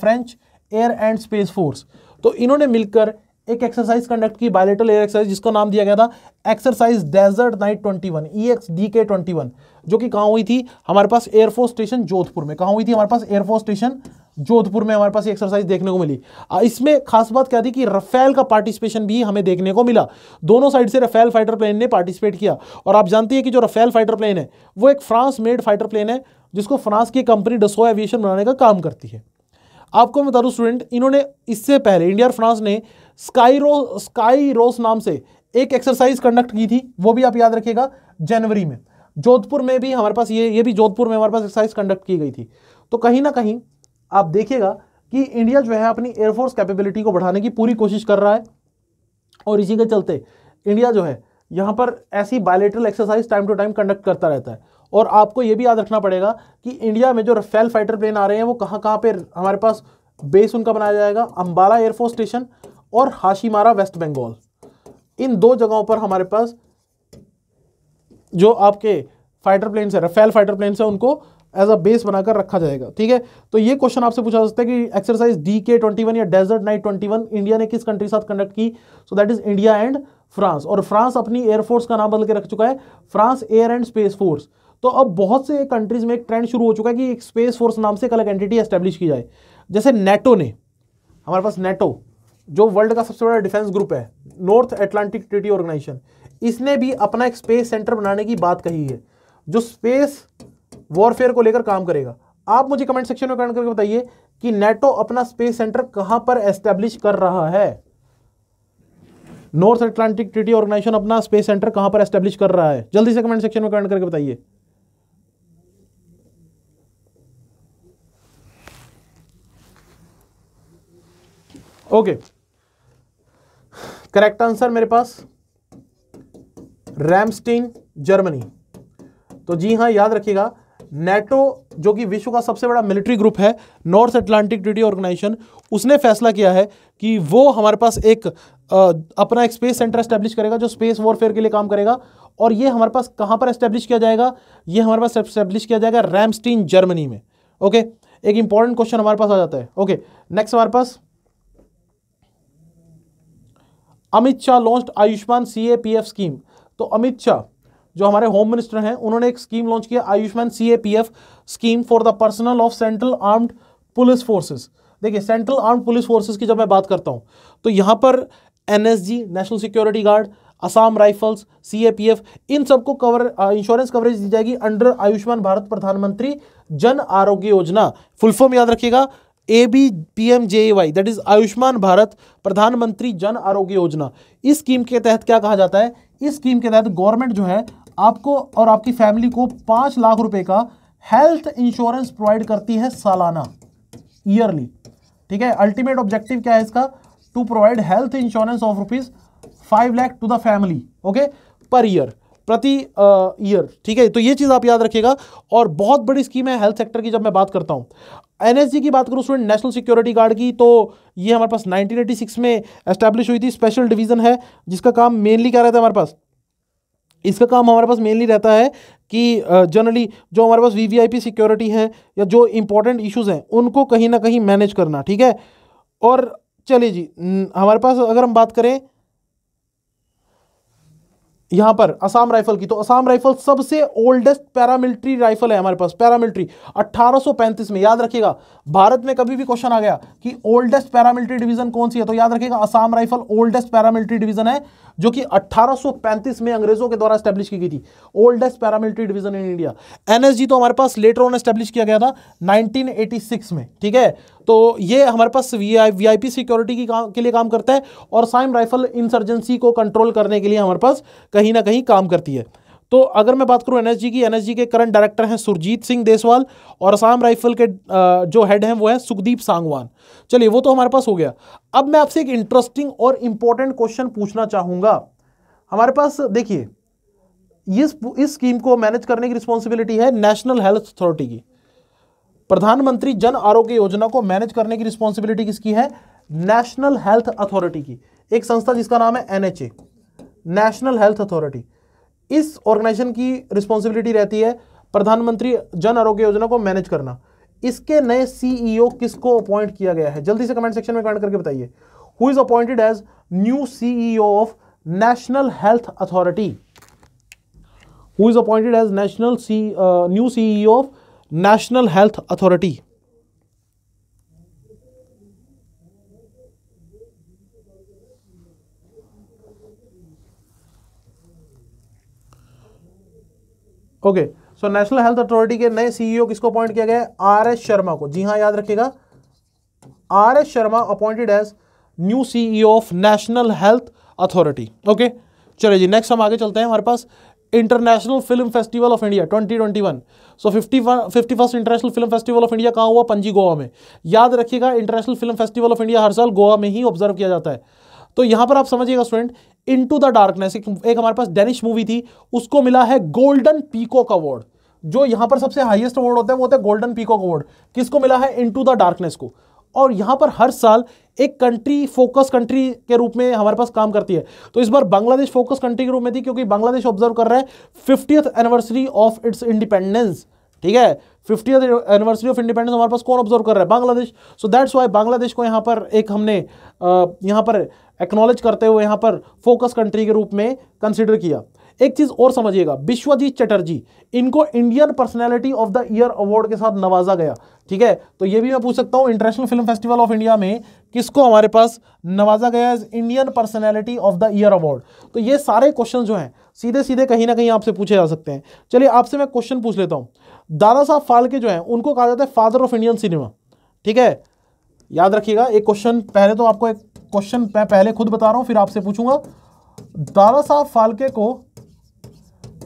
French air and space force तो इन्होंने मिलकर एक एक्सरसाइज कंडक्ट की बायोलिटल एयर एक्सरसाइज जिसको नाम दिया गया था exercise desert knight twenty one E X D K twenty one जो कि कहां हुई थी हमारे पास एयरफोर्स स्टेशन जोधपुर में कहां हुई थी हमारे पास एयरफोर्स स्टेशन जोधपुर में हमारे पास एक्सरसाइज देखने को मिली इसमें खास बात क्या थी कि रफेल का पार्टिसिपेशन भी हमें देखने को मिला दोनों साइड से रफेल फाइटर प्लेन ने पार्टिसिपेट किया और आप जानती है कि जो रफेल फाइटर प्लेन है वो एक फ्रांस मेड फाइटर प्लेन है जिसको फ्रांस की कंपनी डसो एविएशन बनाने का काम करती है आपको मैं बता दूँ स्टूडेंट इन्होंने इससे पहले इंडिया और फ्रांस ने स्काई रो स्काई रोस नाम से एक एक्सरसाइज कंडक्ट की थी वो भी आप याद रखिएगा जनवरी में जोधपुर में भी हमारे पास ये ये भी जोधपुर में हमारे पास एक्सरसाइज कंडक्ट की गई थी तो कहीं ना कहीं आप देखिएगा कि इंडिया जो है अपनी एयरफोर्स कैपेबिलिटी को बढ़ाने की पूरी कोशिश कर रहा है और इसी के चलते इंडिया जो है यहाँ पर ऐसी bilateral exercise time to time conduct करता रहता है और आपको ये भी याद रखना पड़ेगा कि इंडिया में जो रफेल फाइटर प्लेन आ रहे हैं वो कहाँ कहाँ पर हमारे पास बेस उनका बनाया जाएगा अम्बाला एयरफोर्स स्टेशन और हाशीमारा वेस्ट बंगाल इन दो जगहों पर हमारे पास जो आपके फाइटर प्लेन्स है रफेल फाइटर प्लेन्स है उनको एज अ बेस बनाकर रखा जाएगा ठीक है तो ये क्वेश्चन आपसे पूछा जा सकता है कि exercise D K twenty one या desert knight twenty one India ने किस कंट्री के साथ कंडक्ट की so that is India and France और फ्रांस अपनी एयरफोर्स का नाम बदल के रख चुका है France air and space force तो अब बहुत से कंट्रीज में एक ट्रेंड शुरू हो चुका है कि एक स्पेस फोर्स नाम से एक अलग एंटिटी एस्टेब्लिश की जाए जैसे नेटो ने हमारे पास नेटो जो वर्ल्ड का सबसे बड़ा डिफेंस ग्रुप है नॉर्थ एटलांटिक ट्रिटी ऑर्गेनाइजेशन इसने भी अपना एक स्पेस सेंटर बनाने की बात कही है जो स्पेस वॉरफेयर को लेकर काम करेगा आप मुझे कमेंट सेक्शन में कमेंट करके बताइए कि नेटो अपना स्पेस सेंटर कहां पर एस्टेब्लिश कर रहा है नॉर्थ अटलांटिक ट्रिटी ऑर्गेनाइजेशन अपना स्पेस सेंटर कहां पर एस्टेब्लिश कर रहा है जल्दी से कमेंट सेक्शन में कमेंट करके बताइए ओके करेक्ट आंसर मेरे पास रैमस्टीन जर्मनी तो जी हाँ याद रखिएगा नेटो जो कि विश्व का सबसे बड़ा मिलिट्री ग्रुप है नॉर्थ अटलांटिक ट्रीटी ऑर्गेनाइजेशन उसने फैसला किया है कि वो हमारे पास एक आ, अपना एक स्पेस सेंटर एस्टेब्लिश करेगा जो स्पेस वॉरफेयर के लिए काम करेगा और ये हमारे पास कहाँ पर एस्टेब्लिश किया जाएगा ये हमारे पास एस्टेब्लिश किया जाएगा रैमस्टीन जर्मनी में ओके एक इंपॉर्टेंट क्वेश्चन हमारे पास आ जाता है ओके नेक्स्ट हमारे पास Amit Shah launch Ayushman C A P F scheme तो अमित शाह जो हमारे होम मिनिस्टर हैं उन्होंने एक स्कीम लॉन्च किया Ayushman C scheme for the personal of central armed police forces देखिए सेंट्रल आर्म्ड पुलिस फोर्सेज की जब मैं बात करता हूँ तो यहाँ पर N national security guard Assam rifles C इन सबको कवर इंश्योरेंस कवरेज दी जाएगी अंडर आयुष्मान भारत प्रधानमंत्री जन आरोग्य योजना फुल फॉर्म याद रखिएगा A B P M J A Y that is Ayushman Bharat Pradhan Mantri Jan आरोग्य योजना इस स्कीम के तहत क्या कहा जाता है इस स्कीम के तहत गवर्नमेंट जो है आपको और आपकी फैमिली को पांच लाख रुपए का हेल्थ इंश्योरेंस प्रोवाइड करती है सालाना ईयरली ठीक है अल्टीमेट ऑब्जेक्टिव क्या है इसका to provide health insurance of rupees five lakh to the family okay per year प्रति ईयर ठीक है तो ये चीज़ आप याद रखिएगा और बहुत बड़ी स्कीम है हेल्थ सेक्टर की जब मैं बात करता हूं एनएसजी की बात करूँ स्टूडेंट नेशनल सिक्योरिटी गार्ड की तो ये हमारे पास 1986 में एस्टैब्लिश हुई थी स्पेशल डिवीज़न है जिसका काम मेनली क्या रहता है हमारे पास इसका काम हमारे पास मेनली रहता है कि जनरली जो हमारे पास वीवीआईपी सिक्योरिटी है या जो इंपॉर्टेंट इश्यूज़ हैं उनको कहीं ना कहीं मैनेज करना ठीक है और चलिए जी हमारे पास अगर हम बात करें यहाँ पर असम राइफल की तो असम राइफल सबसे ओल्डेस्ट पैरामिलिट्री राइफल है हमारे पास पैरामिलिट्री 1835 में याद रखिएगा भारत में कभी भी क्वेश्चन आ गया कि ओल्डेस्ट पैरामिलिट्री डिवीजन कौन सी है तो याद रखिएगा Assam rifle oldest paramilitary division है जो कि 1835 में अंग्रेजों के द्वारा स्टैब्लिश की गई थी oldest paramilitary division in India NSG तो हमारे पास लेटर ऑन स्टैब्लिश किया गया था 1986 में ठीक है तो ये हमारे पास वीआईपी सिक्योरिटी की काम के लिए काम करता है और साइम राइफल इंसर्जेंसी को कंट्रोल करने के लिए हमारे पास कहीं ना कहीं काम करती है तो अगर मैं बात करूँ एनएसजी की एनएसजी के करंट डायरेक्टर हैं सुरजीत सिंह देसवाल और असम राइफल के जो हेड हैं वो हैं सुखदीप सांगवान चलिए वो तो हमारे पास हो गया अब मैं आपसे एक इंटरेस्टिंग और इंपॉर्टेंट क्वेश्चन पूछना चाहूंगा हमारे पास देखिए इस इस स्कीम को मैनेज करने की रिस्पॉन्सिबिलिटी है नेशनल हेल्थ अथॉरिटी की प्रधानमंत्री जन आरोग्य योजना को मैनेज करने की रिस्पॉन्सिबिलिटी किसकी है नेशनल हेल्थ अथॉरिटी की एक संस्था जिसका नाम है एनएचए नेशनल हेल्थ अथॉरिटी इस ऑर्गेनाइजेशन की रिस्पॉन्सिबिलिटी रहती है प्रधानमंत्री जन आरोग्य योजना को मैनेज करना इसके नए सीईओ e किसको अपॉइंट किया गया है जल्दी से कमेंट सेक्शन में कमेंट करके बताइए who is appointed as new CEO of national health authority who is appointed as national C new CEO of national health authority okay so national health authority के नए सीईओ किसको appoint किया गया है are S Sharma को जी हाँ याद रखिएगा R S Sharma appointed as new CEO of national health authority okay चलिए जी नेक्स्ट हम आगे चलते हैं हमारे पास international film festival of India 2021 so fifty fifty first international film festival of India कहाँ हुआ पंजी गोवा में याद रखिएगा international film festival of India हर साल गोवा में ही ऑब्जर्व किया जाता है तो यहाँ पर आप समझिएगा student into the darkness एक, हमारे पास डेनिश मूवी थी उसको मिला है गोल्डन पीकॉक अवार्ड जो यहां पर सबसे हाईएस्ट अवार्ड होता है वो होता है गोल्डन पीकॉक अवार्ड किसको मिला है इन टू द डार्कनेस को और यहां पर हर साल एक कंट्री फोकस कंट्री के रूप में हमारे पास काम करती है तो इस बार बांग्लादेश फोकस कंट्री के रूप में थी क्योंकि बांग्लादेश ऑब्जर्व कर रहा है fiftieth anniversary of its independence ठीक है फिफ्टी एनिवर्सरी ऑफ इंडिपेंडेंस हमारे पास कौन ऑब्जर्व कर रहा है Bangladesh so that's why Bangladesh को यहाँ पर एक हमने यहाँ पर एक्नोलेज करते हुए यहाँ पर फोकस कंट्री के रूप में कंसिडर किया एक चीज़ और समझिएगा विश्वजीत चटर्जी इनको Indian personality of the year award के साथ नवाजा गया ठीक है तो ये भी मैं पूछ सकता हूँ international film festival of India में किसको हमारे पास नवाजा गया as Indian personality of the year award तो ये सारे क्वेश्चन जो हैं सीधे सीधे कहीं ना कहीं आपसे पूछे जा सकते हैं चलिए आपसे मैं क्वेश्चन पूछ लेता हूँ दादा साहब फाल्के जो है उनको कहा जाता है फादर ऑफ इंडियन सिनेमा ठीक है याद रखिएगा एक क्वेश्चन पहले तो आपको एक क्वेश्चन पहले खुद बता रहा हूं फिर आपसे पूछूंगा दादा साहब फाल्के को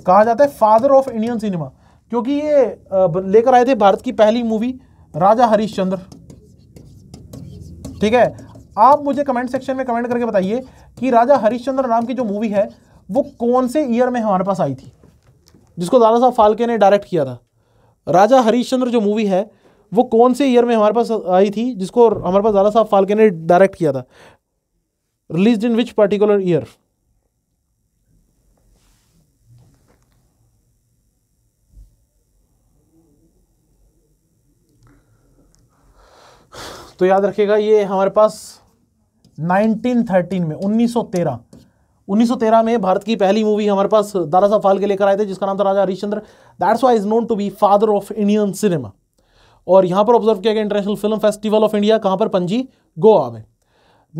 कहा जाता है फादर ऑफ इंडियन सिनेमा क्योंकि ये लेकर आए थे भारत की पहली मूवी राजा हरिश्चंद्र ठीक है आप मुझे कमेंट सेक्शन में कमेंट करके बताइए कि राजा हरिश्चंद्र नाम की जो मूवी है वो कौन से ईयर में हमारे पास आई थी जिसको दादा साहब फाल्के ने डायरेक्ट किया था राजा चंद्र जो मूवी है वो कौन से ईयर में हमारे पास आई थी जिसको हमारे पास दादा साहब फाल्के ने डायरेक्ट किया था release in which particular year तो याद रखिएगा ये हमारे पास 1913 में 1913 1913 में भारत की पहली मूवी हमारे पास दादा साहब फाल के लेकर आए थे जिसका नाम था Raja Harishchandra that's why is known to be father of Indian cinema और यहाँ पर ऑब्जर्व किया गया international film festival of India कहाँ पर पंजी गोवा में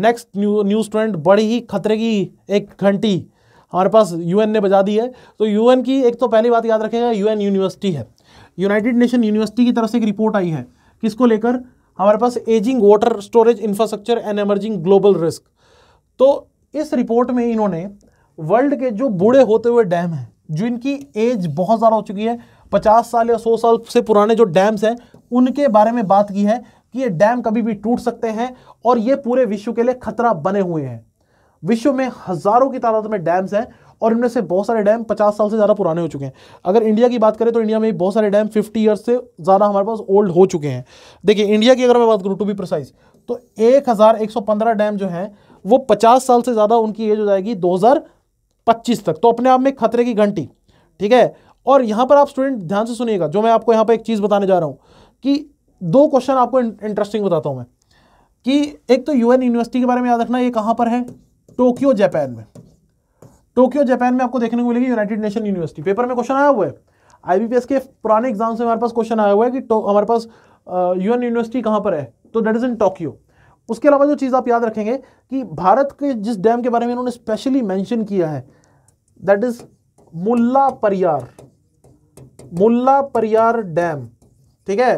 नेक्स्ट न्यू न्यूज़ ट्रेंड बड़ी ही खतरे की एक घंटी हमारे पास यूएन ने बजा दी है तो यूएन की एक तो पहली बात याद रखेगा यूएन यूनिवर्सिटी है यूनाइटेड नेशन यूनिवर्सिटी की तरफ से एक रिपोर्ट आई है किसको लेकर हमारे पास ageing water storage infrastructure and emerging global risk तो इस रिपोर्ट में इन्होंने वर्ल्ड के जो बूढ़े होते हुए डैम हैं जो इनकी एज बहुत ज़्यादा हो चुकी है पचास साल या सौ साल से पुराने जो डैम्स हैं उनके बारे में बात की है कि ये डैम कभी भी टूट सकते हैं और ये पूरे विश्व के लिए खतरा बने हुए हैं विश्व में हज़ारों की तादाद में डैम्स हैं और इनमें से बहुत सारे डैम 50 साल से ज़्यादा पुराने हो चुके हैं अगर इंडिया की बात करें तो इंडिया में बहुत सारे डैम 50 ईयर्स से ज़्यादा हमारे पास ओल्ड हो चुके हैं देखिए इंडिया की अगर मैं बात करूँ टू बी प्रोसाइज तो एक डैम जो हैं वो पचास साल से ज़्यादा उनकी एज हो जाएगी 2025 तक तो अपने आप में खतरे की घंटी ठीक है और यहां पर आप स्टूडेंट ध्यान से सुनिएगा जो मैं आपको यहां पर एक चीज़ बताने जा रहा हूं कि दो क्वेश्चन आपको इंटरेस्टिंग बताता हूं मैं कि एक तो यूएन यूनिवर्सिटी के बारे में याद रखना ये कहां पर है टोक्यो जापान में टोक्यो जापान में आपको देखने को मिलेगी यूनाइटेड नेशन यूनिवर्सिटी पेपर में क्वेश्चन आया हुआ है आईबीपीएस के पुराने एग्जाम से हमारे पास क्वेश्चन आया हुआ है कि हमारे पास यूएन यूनिवर्सिटी कहां पर है तो दैट इज़ इन टोक्यो उसके अलावा जो चीज़ आप याद रखेंगे कि भारत के जिस डैम के बारे में इन्होंने स्पेशली मेंशन किया है दैट इज मुल्ला परियार मुल्ला परियार डैम ठीक है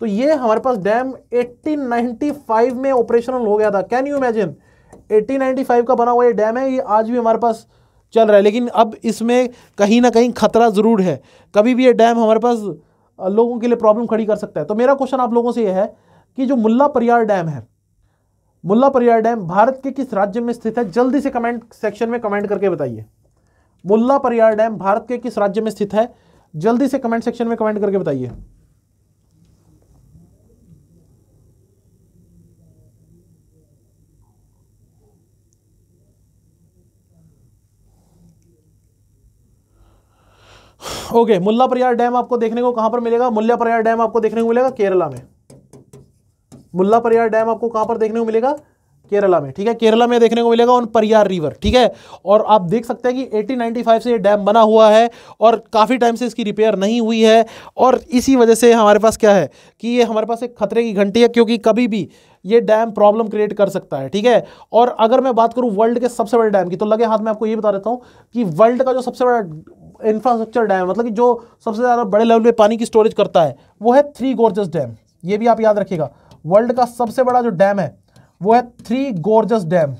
तो ये हमारे पास डैम 1895 में ऑपरेशनल हो गया था कैन यू इमेजिन 1895 का बना हुआ ये डैम है ये आज भी हमारे पास चल रहा है लेकिन अब इसमें कहीं ना कहीं खतरा ज़रूर है कभी भी ये डैम हमारे पास लोगों के लिए प्रॉब्लम खड़ी कर सकता है तो मेरा क्वेश्चन आप लोगों से ये है कि जो मुल्ला परियार डैम है मुल्ला परियार डैम भारत के किस राज्य में स्थित है जल्दी से कमेंट सेक्शन में कमेंट करके बताइए मुल्ला परियार डैम भारत के किस राज्य में स्थित है जल्दी से कमेंट सेक्शन में कमेंट करके बताइए ओके okay, मुल्ला परियार डैम आपको देखने को कहां पर मिलेगा मुल्ला परियार डैम आपको देखने को मिलेगा केरला में मुल्ला परियार डैम आपको कहाँ पर देखने को मिलेगा केरला में ठीक है केरला में देखने को मिलेगा ऑन परियार रिवर ठीक है और आप देख सकते हैं कि 1895 से ये डैम बना हुआ है और काफ़ी टाइम से इसकी रिपेयर नहीं हुई है और इसी वजह से हमारे पास क्या है कि ये हमारे पास एक खतरे की घंटी है क्योंकि कभी भी ये डैम प्रॉब्लम क्रिएट कर सकता है ठीक है और अगर मैं बात करूँ वर्ल्ड के सबसे बड़े डैम की तो लगे हाथ में आपको ये बता देता हूँ कि वर्ल्ड का जो सबसे बड़ा इंफ्रास्ट्रक्चर डैम मतलब कि जो सबसे ज़्यादा बड़े लेवल पर पानी की स्टोरेज करता है वो है थ्री गोर्जेस डैम ये भी आप याद रखिएगा वर्ल्ड का सबसे बड़ा जो डैम है वो है थ्री गोर्जस डैम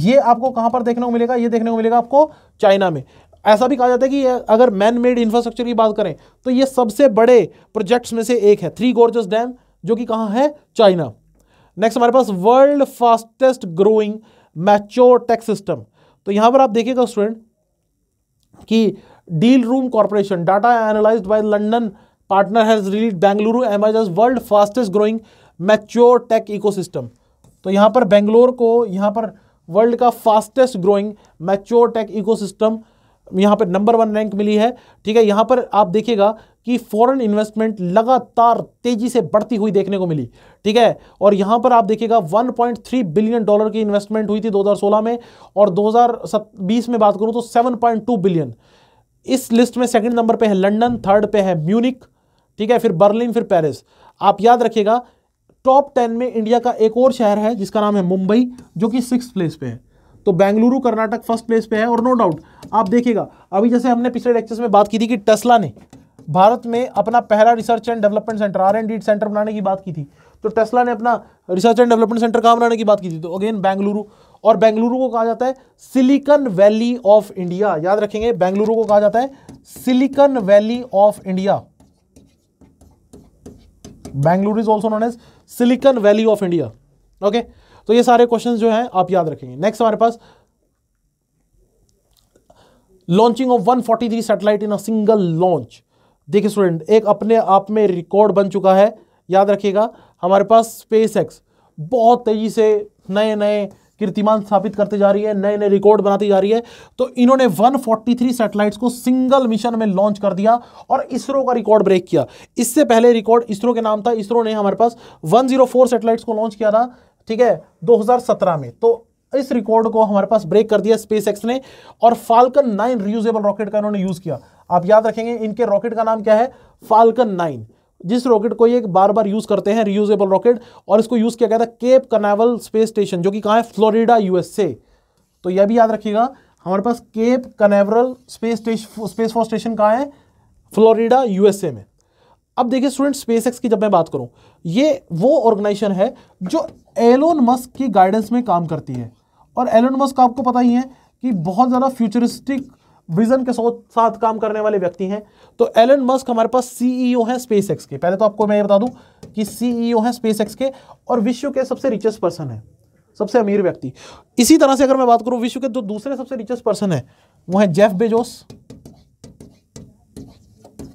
ये आपको कहां पर देखने को मिलेगा ये देखने को मिलेगा आपको चाइना में ऐसा भी कहा जाता है कि अगर मैन मेड इंफ्रास्ट्रक्चर की बात करें तो ये सबसे बड़े प्रोजेक्ट्स में से एक है थ्री गोर्जस डैम जो कि कहां है चाइना नेक्स्ट हमारे पास world fastest growing mature tech system तो यहां पर आप देखिएगा स्टूडेंट कि deal room corporation data analysed by London partner has released Bengaluru emerged as world fastest growing mature tech ecosystem. तो यहाँ पर बेंगलोर को यहाँ पर वर्ल्ड का fastest growing mature tech ecosystem यहाँ पर नंबर वन रैंक मिली है ठीक है यहाँ पर आप देखिएगा कि फॉरेन इन्वेस्टमेंट लगातार तेजी से बढ़ती हुई देखने को मिली ठीक है और यहाँ पर आप देखिएगा 1.3 बिलियन डॉलर की इन्वेस्टमेंट हुई थी 2016 में और 2020 में बात करूँ तो 7.2 बिलियन इस लिस्ट में सेकंड नंबर पे है लंडन थर्ड पे है म्यूनिक ठीक है फिर बर्लिन फिर पेरिस आप याद रखिएगा टॉप टेन में इंडिया का एक और शहर है जिसका नाम है मुंबई जो कि सिक्स प्लेस पे है तो बेंगलुरु कर्नाटक फर्स्ट प्लेस पे है और नो डाउट आप देखिएगा अभी जैसे हमने पिछले लेक्चर में बात की थी कि टेस्ला ने भारत में अपना पहला research and development centre R and centre बनाने की बात की थी तो टेस्ला ने अपना रिसर्च एंड डेवलपमेंट सेंटर कहाँ बनाने की बात की थी तो अगेन बेंगलुरु और बेंगलुरु को कहा जाता है सिलिकन वैली ऑफ इंडिया याद रखेंगे बेंगलुरु को कहा जाता है silicon valley of India Bengaluru is also known as silicon valley of India okay तो ये सारे क्वेश्चन जो है आप याद रखेंगे नेक्स्ट हमारे पास launching of 143 satellite in a single launch देखिए स्टूडेंट एक अपने आप में रिकॉर्ड बन चुका है याद रखिएगा हमारे पास स्पेस एक्स बहुत तेज़ी से नए नए कीर्तिमान स्थापित करते जा रही है नए नए रिकॉर्ड बनाती जा रही है तो इन्होंने 143 सैटेलाइट्स को सिंगल मिशन में लॉन्च कर दिया और इसरो का रिकॉर्ड ब्रेक किया इससे पहले रिकॉर्ड इसरो के नाम था इसरो ने हमारे पास 104 सैटेलाइट्स को लॉन्च किया था ठीक है 2017 में तो इस रिकॉर्ड को हमारे पास ब्रेक कर दिया स्पेस ने और फाल्कन नाइन रियूजेबल रॉकेट का इन्होंने यूज़ किया आप याद रखेंगे इनके रॉकेट का नाम क्या है फाल्कन नाइन जिस रॉकेट को ये बार बार यूज़ करते हैं रीयूजेबल रॉकेट और इसको यूज़ किया गया था केप कनावल स्पेस स्टेशन जो कि कहाँ है फ्लोरिडा यूएसए तो यह भी याद रखिएगा हमारे पास Cape Canaveral space space force station कहाँ है फ्लोरिडा यूएसए में अब देखिए स्टूडेंट स्पेसएक्स की जब मैं बात करूं ये वो ऑर्गेनाइजेशन है जो एलोन मस्क की गाइडेंस में काम करती है और एलोन मस्क आपको पता ही है कि बहुत ज़्यादा फ्यूचरिस्टिक विजन के साथ काम करने वाले व्यक्ति हैं तो एलन मस्क हमारे पास सीईओ e हैं स्पेस एक्स के पहले तो आपको मैं ये बता दूं कि सीईओ e हैं स्पेस एक्स के और विश्व के सबसे रिचेस्ट पर्सन है सबसे अमीर व्यक्ति इसी तरह से अगर मैं बात करूं विश्व के जो तो दूसरे सबसे रिचेस्ट पर्सन है वो है जेफ बेजोस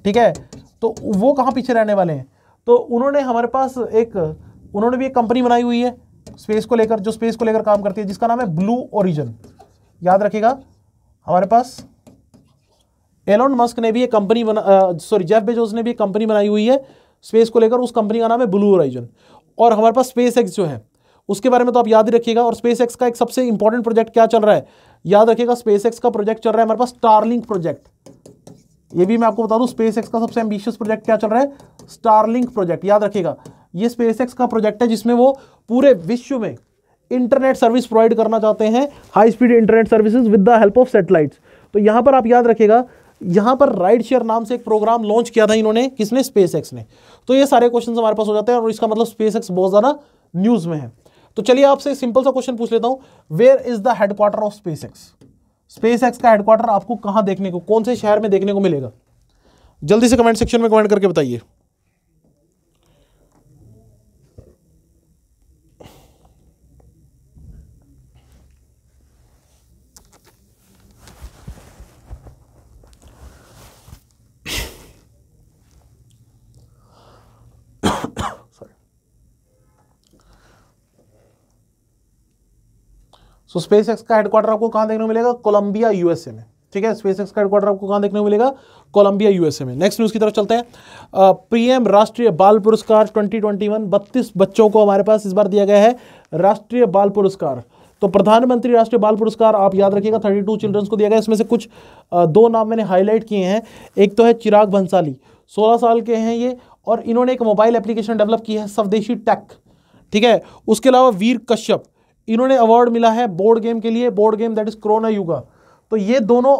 ठीक है तो वो कहां पीछे रहने वाले हैं तो उन्होंने हमारे पास एक उन्होंने भी एक कंपनी बनाई हुई है स्पेस को लेकर जो स्पेस को लेकर काम करती है जिसका नाम है ब्लू ओरिजन याद रखिएगा हमारे पास एलोन मस्क ने भी एक कंपनी बना सॉरी जेफ बेजोस ने भी एक कंपनी बनाई हुई है स्पेस को लेकर उस कंपनी का नाम है ब्लू ओराइजन और हमारे पास स्पेस एक्स जो है उसके बारे में तो आप याद ही रखिएगा और स्पेस एक्स का एक सबसे इंपॉर्टेंट प्रोजेक्ट क्या चल रहा है याद रखिएगा स्पेस एक्स का प्रोजेक्ट चल रहा है हमारे पास स्टारलिंक प्रोजेक्ट ये भी मैं आपको बता दूं स्पेस एक्स का सबसे एम्बिशियस प्रोजेक्ट क्या चल रहा है स्टारलिंक प्रोजेक्ट याद रखिएगा ये स्पेस एक्स का प्रोजेक्ट है जिसमें वो पूरे विश्व में इंटरनेट सर्विस प्रोवाइड करना चाहते हैं high speed internet services with the help of satellite तो यहां पर आप याद रखिएगा यहां पर राइड शेयर नाम से एक प्रोग्राम लॉन्च किया था इन्होंने किसने स्पेस ने तो ये सारे क्वेश्चन हमारे पास हो जाते हैं और इसका मतलब स्पेस बहुत ज़्यादा न्यूज़ में है तो चलिए आपसे सिंपल सा क्वेश्चन पूछ लेता हूं where is the headquarter of SpaceX SpaceX का हेडक्वार्टर आपको कहां देखने को कौन से शहर में देखने को मिलेगा जल्दी से कमेंट सेक्शन में कमेंट करके बताइए सो स्पेस एक्स का हेडक्वार्टर आपको कहाँ देखने को मिलेगा कोलंबिया यूएसए में ठीक है स्पेस एक्स का हेडक्वार्टर आपको कहाँ देखने को मिलेगा कोलंबिया यूएसए में नेक्स्ट न्यूज़ की तरफ चलते हैं पीएम राष्ट्रीय बाल पुरस्कार 2021 बत्तीस बच्चों को हमारे पास इस बार दिया गया है राष्ट्रीय बाल पुरस्कार तो प्रधानमंत्री राष्ट्रीय बाल पुरस्कार आप याद रखिएगा 32 चिल्ड्रंस को दिया गया इसमें से कुछ दो नाम मैंने हाईलाइट किए हैं एक तो है चिराग भंसाली 16 साल के हैं ये और इन्होंने एक मोबाइल एप्लीकेशन डेवलप की है स्वदेशी टेक ठीक है उसके अलावा वीर कश्यप इन्होंने अवार्ड मिला है बोर्ड गेम के लिए board game that is Corona Yuga तो ये दोनों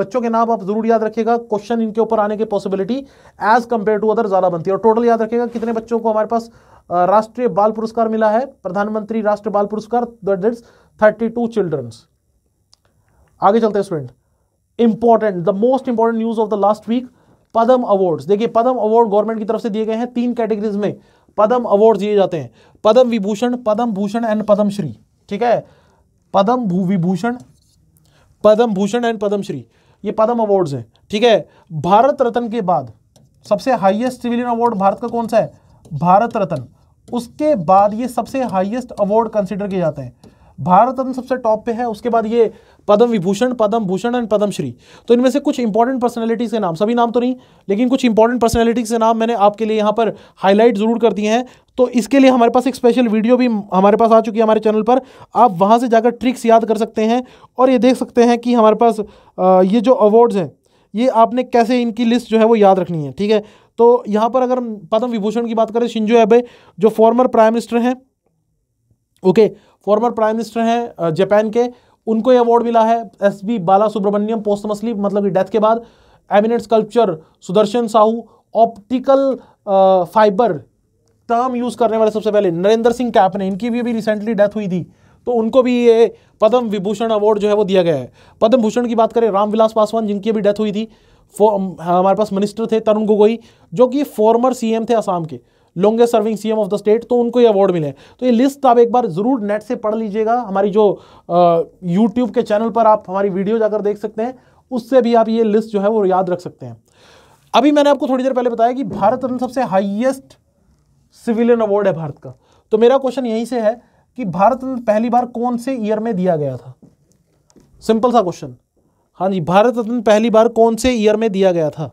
बच्चों के नाम आप जरूर याद रखेगा क्वेश्चन इनके ऊपर आने की possibility as compare to other ज़्यादा बनती है और टोटल याद रखेगा कितने बच्चों को हमारे पास राष्ट्रीय बाल पुरस्कार मिला है प्रधानमंत्री राष्ट्रीय बाल पुरस्कार थर्टी टू चिल्ड्रंस आगे चलते हैं student important the most important news of the last week Padma awards देखिए पदम अवार्ड गवर्नमेंट की तरफ से दिए गए हैं तीन कैटेगरीज में पद्म अवार्ड दिए जाते हैं पद्म विभूषण पद्म भूषण एंड पद्मश्री ठीक है पदम विभूषण पद्म भूषण एंड पद्मश्री ये पद्म अवार्ड्स हैं ठीक है भारत रत्न के बाद सबसे हाईएस्ट सिविलियन अवार्ड भारत का कौन सा है भारत रत्न उसके बाद ये सबसे हाईएस्ट अवार्ड कंसिडर किए जाते हैं भारत रत्न सबसे टॉप पे है उसके बाद ये पद्म विभूषण पद्म भूषण एंड पद्मश्री तो इनमें से कुछ इंपॉर्टेंट पर्सनैलिटीज़ के नाम सभी नाम तो नहीं लेकिन कुछ इंपॉर्टेंट पर्सनैलिटीज़ के नाम मैंने आपके लिए यहाँ पर हाईलाइट ज़रूर कर दिए हैं तो इसके लिए हमारे पास एक स्पेशल वीडियो भी हमारे पास आ चुकी है हमारे चैनल पर आप वहाँ से जाकर ट्रिक्स याद कर सकते हैं और ये देख सकते हैं कि हमारे पास ये जो अवार्ड्स हैं ये आपने कैसे इनकी लिस्ट जो है वो याद रखनी है ठीक है तो यहाँ पर अगर हम पद्म विभूषण की बात करें शिंजो एबे जो फॉर्मर प्राइम मिनिस्टर हैं ओके फॉर्मर प्राइम मिनिस्टर हैं जापान के उनको ये अवार्ड मिला है S B Bala Subrahmanyam posthumously मतलब कि डेथ के बाद eminent sculpture Sudarshan Sahoo optical fibre term use करने वाले सबसे पहले नरेंद्र सिंह कैप ने इनकी भी अभी रिसेंटली डेथ हुई थी तो उनको भी ये पद्म विभूषण अवार्ड जो है वो दिया गया है पद्म भूषण की बात करें रामविलास पासवान जिनकी अभी डेथ हुई थी हमारे पास मिनिस्टर थे तरुण गोगोई जो कि फॉर्मर सीएम थे असम के longest serving CM of the state तो उनको ये अवार्ड मिले तो ये लिस्ट आप एक बार ज़रूर नेट से पढ़ लीजिएगा हमारी जो यूट्यूब के चैनल पर आप हमारी वीडियो जाकर देख सकते हैं उससे भी आप ये लिस्ट जो है वो याद रख सकते हैं अभी मैंने आपको थोड़ी देर पहले बताया कि भारत रत्न सबसे हाइएस्ट सिविलियन अवार्ड है भारत का तो मेरा क्वेश्चन यहीं से है कि भारत रत्न पहली बार कौन से ईयर में दिया गया था सिंपल सा क्वेश्चन हाँ जी भारत रत्न पहली बार कौन से ईयर में दिया गया था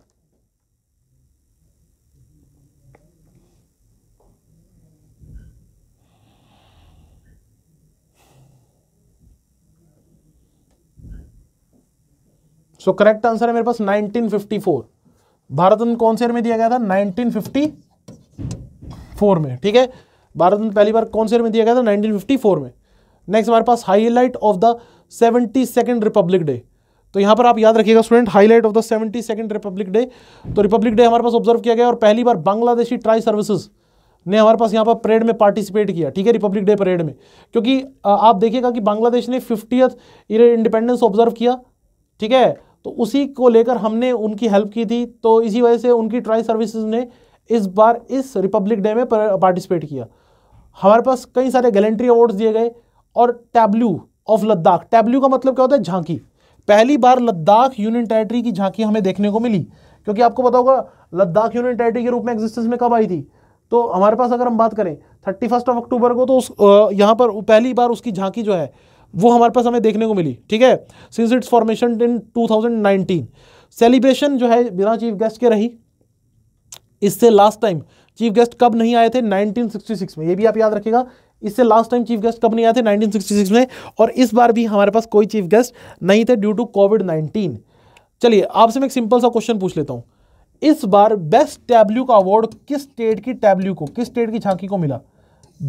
सो करेक्ट आंसर है मेरे पास 1954 भारत रत्न कौन से ईयर में दिया गया था 1954 में ठीक है भारत रत्न पहली बार कौन से ईयर में दिया गया था 1954 में नेक्स्ट हमारे पास highlight of the seventy second republic day तो यहां पर आप याद रखिएगा student highlight of the seventy second republic day तो रिपब्लिक डे हमारे पास ऑब्जर्व किया गया और पहली बार बांग्लादेशी ट्राई सर्विसेज ने हमारे पास यहाँ पर परेड में पार्टिसिपेट किया ठीक है रिपब्लिक डे परेड में क्योंकि आप देखिएगा कि बांग्लादेश ने फिफ्टियथ इंडिपेंडेंस ऑब्जर्व किया ठीक है तो उसी को लेकर हमने उनकी हेल्प की थी तो इसी वजह से उनकी ट्राई सर्विसेज ने इस बार इस रिपब्लिक डे में पार्टिसिपेट किया हमारे पास कई सारे गैलेंट्री अवार्ड्स दिए गए और टैबल्यू ऑफ लद्दाख टैबल्यू का मतलब क्या होता है झांकी पहली बार लद्दाख यूनियन टेरेटरी की झांकी हमें देखने को मिली क्योंकि आपको पता होगा लद्दाख यूनियन टेरेटरी के रूप में एग्जिस्टेंस में कब आई थी तो हमारे पास अगर हम बात करें थर्टी फर्स्ट ऑफ अक्टूबर को तो उस यहाँ पर पहली बार उसकी झांकी जो है वो हमारे पास हमें देखने को मिली ठीक है since its formation in 2019 celebration जो है बिना चीफ गेस्ट के रही इससे लास्ट टाइम चीफ गेस्ट कब नहीं आए थे 1966 में ये भी आप याद रखिएगा इससे लास्ट टाइम चीफ गेस्ट कब नहीं आए थे 1966 में और इस बार भी हमारे पास कोई चीफ गेस्ट नहीं थे ड्यू टू कोविड 19 चलिए आपसे मैं एक सिंपल सा क्वेश्चन पूछ लेता हूँ इस बार बेस्ट टैबल्यू का अवार्ड किस स्टेट की टैबल्यू को किस स्टेट की झांकी को मिला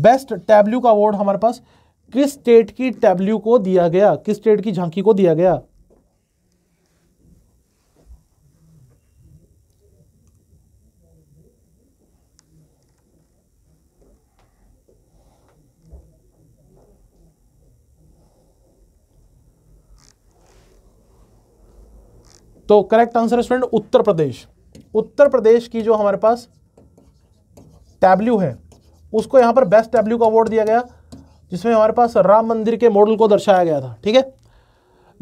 बेस्ट टैबल्यू का अवार्ड हमारे पास किस स्टेट की टैब्ल्यू को दिया गया किस स्टेट की झांकी को दिया गया तो करेक्ट आंसर है स्टूडेंट उत्तर प्रदेश उत्तर प्रदेश की जो हमारे पास टैबल्यू है उसको यहां पर बेस्ट टैब्ल्यू का अवार्ड दिया गया जिसमें हमारे पास राम मंदिर के मॉडल को दर्शाया गया था ठीक है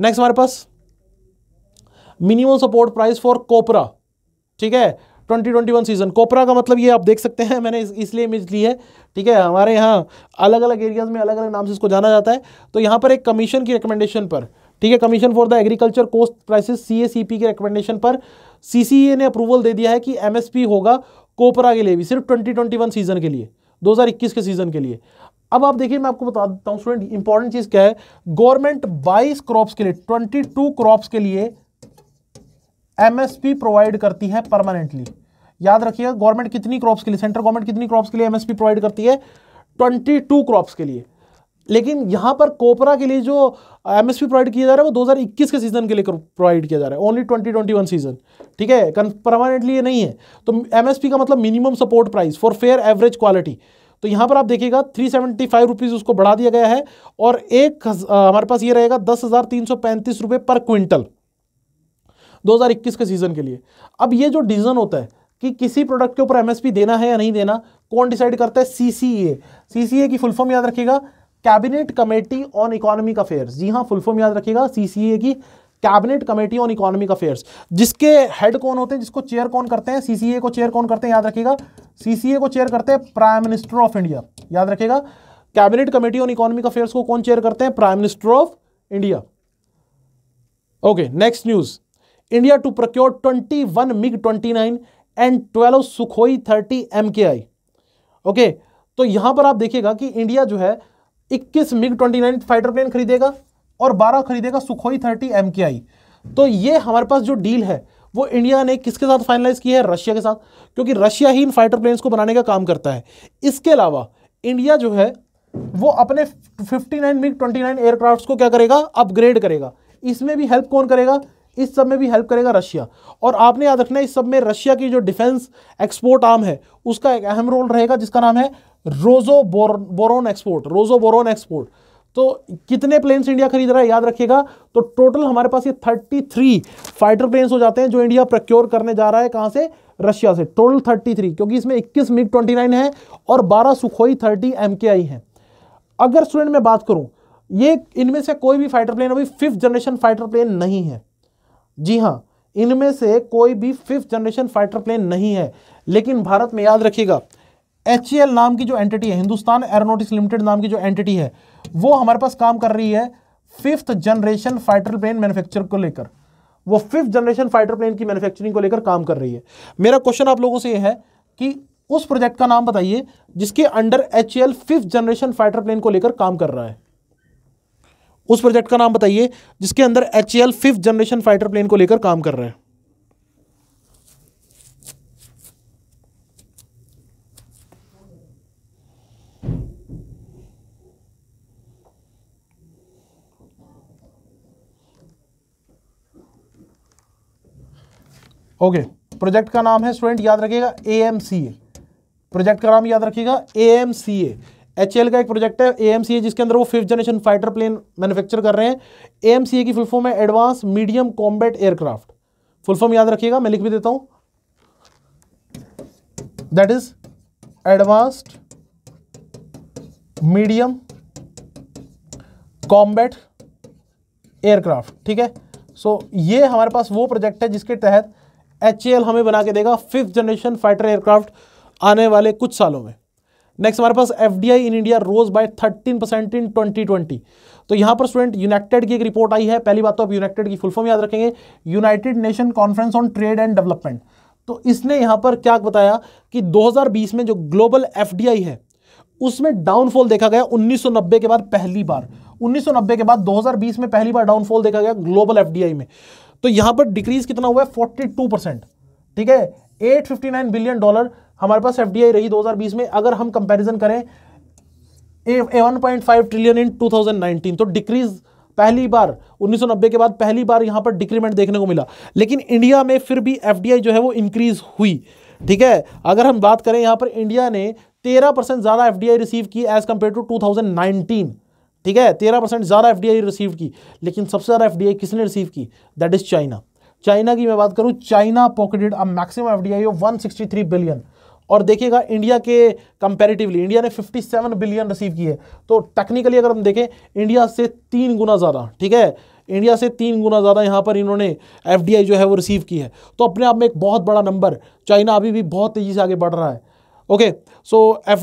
नेक्स्ट हमारे पास minimum support price for copra ठीक है 2021 सीजन कोपरा का मतलब ये आप देख सकते हैं मैंने इस, इसलिए इमेज ली है ठीक है हमारे यहाँ अलग अलग एरियाज में अलग अलग नाम से इसको जाना जाता है तो यहाँ पर एक कमीशन की रिकमेंडेशन पर ठीक है commission for the agriculture cost prices CACP के रिकमेंडेशन पर सीसीए e ने अप्रूवल दे दिया है कि एमएसपी होगा कोपरा के लिए भी सिर्फ 2021 सीजन के लिए 2021 के सीजन के लिए अब आप देखिए मैं आपको बता देता हूँ स्टूडेंट इंपॉर्टेंट चीज़ क्या है गवर्नमेंट 22 क्रॉप्स के लिए 22 क्रॉप्स के लिए एमएसपी प्रोवाइड करती है परमानेंटली याद रखिएगा गवर्नमेंट कितनी क्रॉप्स के लिए सेंट्रल गवर्नमेंट कितनी क्रॉप्स के लिए एमएसपी प्रोवाइड करती है टू क्रॉप्स के लिए लेकिन यहां पर कोपरा के लिए जो एमएसपी प्रोवाइड किया जा रहा है वो 2021 के सीजन के लिए प्रोवाइड किया जा रहा है ओनली 2021 सीजन ठीक है परमानेंटली ये नहीं है तो एमएसपी का मतलब minimum support price for fair average quality तो यहां पर आप देखिएगा थ्री सेवेंटी फाइव रुपीज़ उसको बढ़ा दिया गया है और एक हमारे पास ये रहेगा दस हज़ार तीन सौ पैंतीस रुपए पर क्विंटल 2021 के सीज़न के लिए अब ये जो डिसीजन होता है कि किसी प्रोडक्ट के ऊपर एमएसपी देना है या नहीं देना कौन डिसाइड करता है सीसीए सीसीए की फुल फॉर्म याद रखिएगा cabinet committee on economic affairs जी हाँ फुल फॉर्म याद रखिएगा सीसीए की cabinet committee on economic affairs जिसके हेड कौन होते हैं जिसको चेयर कौन करते हैं सीसीए को चेयर कौन करते हैं याद रखिएगा सीसीए को चेयर करते हैं प्राइम मिनिस्टर ऑफ इंडिया याद रखिएगा cabinet committee on economic affairs को कौन चेयर करते हैं prime minister of India okay next news India to procure 21 MiG 29 and twelve Sukhoi 30 MKI okay तो यहां पर आप देखिएगा कि इंडिया जो है 21 मिग 29 फाइटर प्लेन खरीदेगा और 12 खरीदेगा सुखोई 30 एम के आई तो ये हमारे पास जो डील है वो इंडिया ने किसके साथ फाइनलाइज की है रशिया के साथ क्योंकि रशिया ही इन फाइटर प्लेन्स को बनाने का काम करता है इसके अलावा इंडिया जो है वो अपने 59 नाइन मिग ट्वेंटी एयरक्राफ्ट को क्या करेगा अपग्रेड करेगा इसमें भी हेल्प कौन करेगा इस सब में भी हेल्प करेगा रशिया और आपने याद रखना इस सब में रशिया की जो डिफेंस एक्सपोर्ट आर्म है उसका एक अहम रोल रहेगा जिसका नाम है Rosoboronexport Rosoboronexport तो कितने प्लेन्स इंडिया खरीद रहा है याद रखिएगा तो टोटल हमारे पास ये 33 फाइटर प्लेन्स हो जाते हैं जो इंडिया प्रक्योर करने जा रहा है कहां से रशिया से टोटल 33 क्योंकि इसमें 21 मिग 29 है और 12 सुखोई 30 एम के आई है अगर स्टूडेंट में बात करूं ये इनमें से कोई भी फाइटर प्लेन अभी फिफ्थ जनरेशन फाइटर प्लेन नहीं है जी हाँ इनमें से कोई भी फिफ्थ जनरेशन फाइटर प्लेन नहीं है लेकिन भारत में याद रखिएगा एच नाम की जो एंटिटी है हिंदुस्तान एरोनोटिक्स लिमिटेड नाम की जो एंटिटी है वो हमारे पास काम कर रही है fifth generation fighter plane manufacture को लेकर वो फिफ्थ जनरेशन फाइटर प्लेन की मैन्युफैक्चरिंग को लेकर काम कर रही है मेरा क्वेश्चन आप लोगों से यह है कि उस प्रोजेक्ट का नाम बताइए जिसके under H fifth generation fighter plane को लेकर काम कर रहा है उस प्रोजेक्ट का नाम बताइए जिसके अंदर H fifth generation fighter plane को लेकर काम कर रहा है ओके प्रोजेक्ट का नाम है स्टूडेंट याद रखिएगा A M C A project का नाम याद रखिएगा A M C A H का एक प्रोजेक्ट है ए एम सी ए जिसके अंदर वो fifth generation fighter plane manufacture कर रहे हैं ए एम सी ए की फुलफॉर्म है advance medium combat aircraft full form याद रखिएगा मैं लिख भी देता हूं that is advanced medium combat aircraft ठीक है सो so, ये हमारे पास वो प्रोजेक्ट है जिसके तहत एच हमें बना के देगा फिफ्थ जनरेशन फाइटर एयरक्राफ्ट आने वाले कुछ सालों में नेक्स्ट हमारे पास F in India rose by 13 percent in 2020 तो यहाँ पर स्टूडेंट यूनाइटेड की एक रिपोर्ट आई है पहली बात तो आप यूनाइटेड की फुल फॉर्म याद रखेंगे united nation conference on trade and development तो इसने यहाँ पर क्या बताया कि 2020 में जो ग्लोबल एफ है उसमें डाउनफॉल देखा गया 1990 के बाद पहली बार 1990 के बाद 2020 में पहली बार डाउनफॉल देखा गया ग्लोबल एफ में तो यहां पर डिक्रीज कितना हुआ है फोर्टी टू परसेंट ठीक है eight fifty nine billion dollar हमारे पास एफ डी आई रही दो हज़ार बीस में अगर हम कंपेरिजन करें one point five trillion in two thousand nineteen तो डिक्रीज पहली बार 1990 के बाद पहली बार यहां पर डिक्रीमेंट देखने को मिला लेकिन इंडिया में फिर भी एफ जो है वो इंक्रीज हुई ठीक है अगर हम बात करें यहां पर इंडिया ने तेरह परसेंट ज़्यादा एफ रिसीव की एज कंपेयर टू 2019 ठीक है तेरह परसेंट ज़्यादा एफ रिसीव की लेकिन सबसे ज़्यादा एफ किसने रिसीव की दैट इज़ चाइना चाइना की मैं बात करूँ China pocketed a maximum F D I one sixty three billion और देखिएगा इंडिया के कंपैरेटिवली इंडिया ने 57 बिलियन रिसीव की है तो टेक्निकली अगर हम देखें इंडिया से तीन गुना ज़्यादा ठीक है इंडिया से तीन गुना ज़्यादा यहाँ पर इन्होंने एफ जो है वो रिसीव की है तो अपने आप में एक बहुत बड़ा नंबर चाइना अभी भी बहुत तेज़ी से आगे बढ़ रहा है ओके सो एफ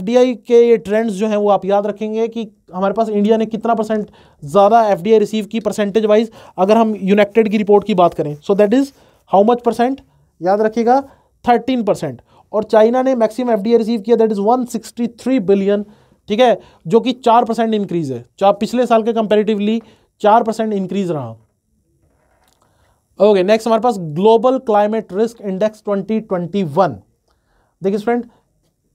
के ये ट्रेंड्स जो हैं वो आप याद रखेंगे कि हमारे पास इंडिया ने कितना परसेंट ज़्यादा एफ रिसीव की परसेंटेज वाइज अगर हम यूनाइटेड की रिपोर्ट की बात करें so that is how much percent याद रखिएगा थर्टीन परसेंट और चाइना ने मैक्सिमम एफ रिसीव किया that is one sixty three billion ठीक है जो कि चार परसेंट इंक्रीज है तो पिछले साल के कंपेरेटिवली चार परसेंट इंक्रीज रहा ओके नेक्स्ट हमारे पास ग्लोबल क्लाइमेट रिस्क इंडेक्स 2021 देखिए friend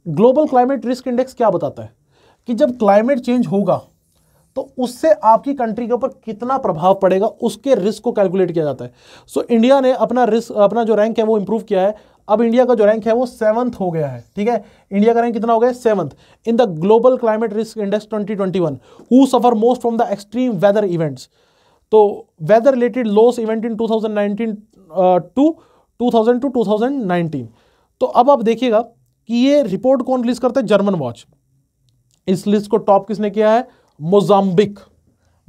global climate risk index क्या बताता है कि जब क्लाइमेट चेंज होगा तो उससे आपकी कंट्री के ऊपर कितना प्रभाव पड़ेगा उसके रिस्क को कैलकुलेट किया जाता है सो so, इंडिया ने अपना रिस्क अपना जो रैंक है वो इंप्रूव किया है अब इंडिया का जो रैंक है वो सेवंथ हो गया है ठीक है इंडिया का रैंक कितना हो गया seventh in the global climate risk index 2021 who suffer most from the extreme weather events तो weather related loss event in 2019 to two thousand two nineteen तो अब आप देखिएगा कि ये रिपोर्ट कौन रिलीज करता है जर्मन वॉच इस लिस्ट को टॉप किसने किया है मोजाम्बिक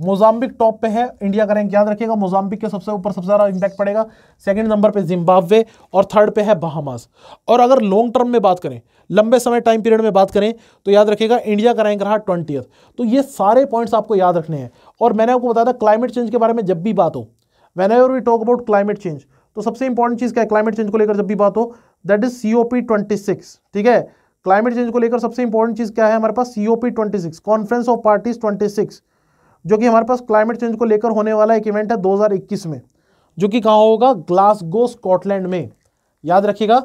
मोजाम्बिक टॉप पे है इंडिया का रैंक याद रखिएगा मोजाम्बिक के सबसे ऊपर सबसे ज़्यादा इंपैक्ट पड़ेगा सेकंड नंबर पे जिम्बाब्वे और थर्ड पे है बहामास और अगर लॉन्ग टर्म में बात करें लंबे समय टाइम पीरियड में बात करें तो याद रखिएगा इंडिया का रैंक रहा ट्वेंटी तो ये सारे पॉइंट्स आपको याद रखने हैं और मैंने आपको बताया था क्लाइमेट चेंज के बारे में जब भी बात हो whenever we talk about climate change तो सबसे इंपॉर्टेंट चीज़ क्या है क्लाइमेट चेंज को लेकर जब भी बात हो that is COP twenty six ठीक है क्लाइमेट चेंज को लेकर सबसे इंपॉर्टेंट चीज़ क्या है हमारे पास COP twenty six conference of parties twenty six जो कि हमारे पास क्लाइमेट चेंज को लेकर होने वाला एक इवेंट है दो हजार इक्कीस में जो कि कहाँ होगा ग्लासगो स्कॉटलैंड में याद रखिएगा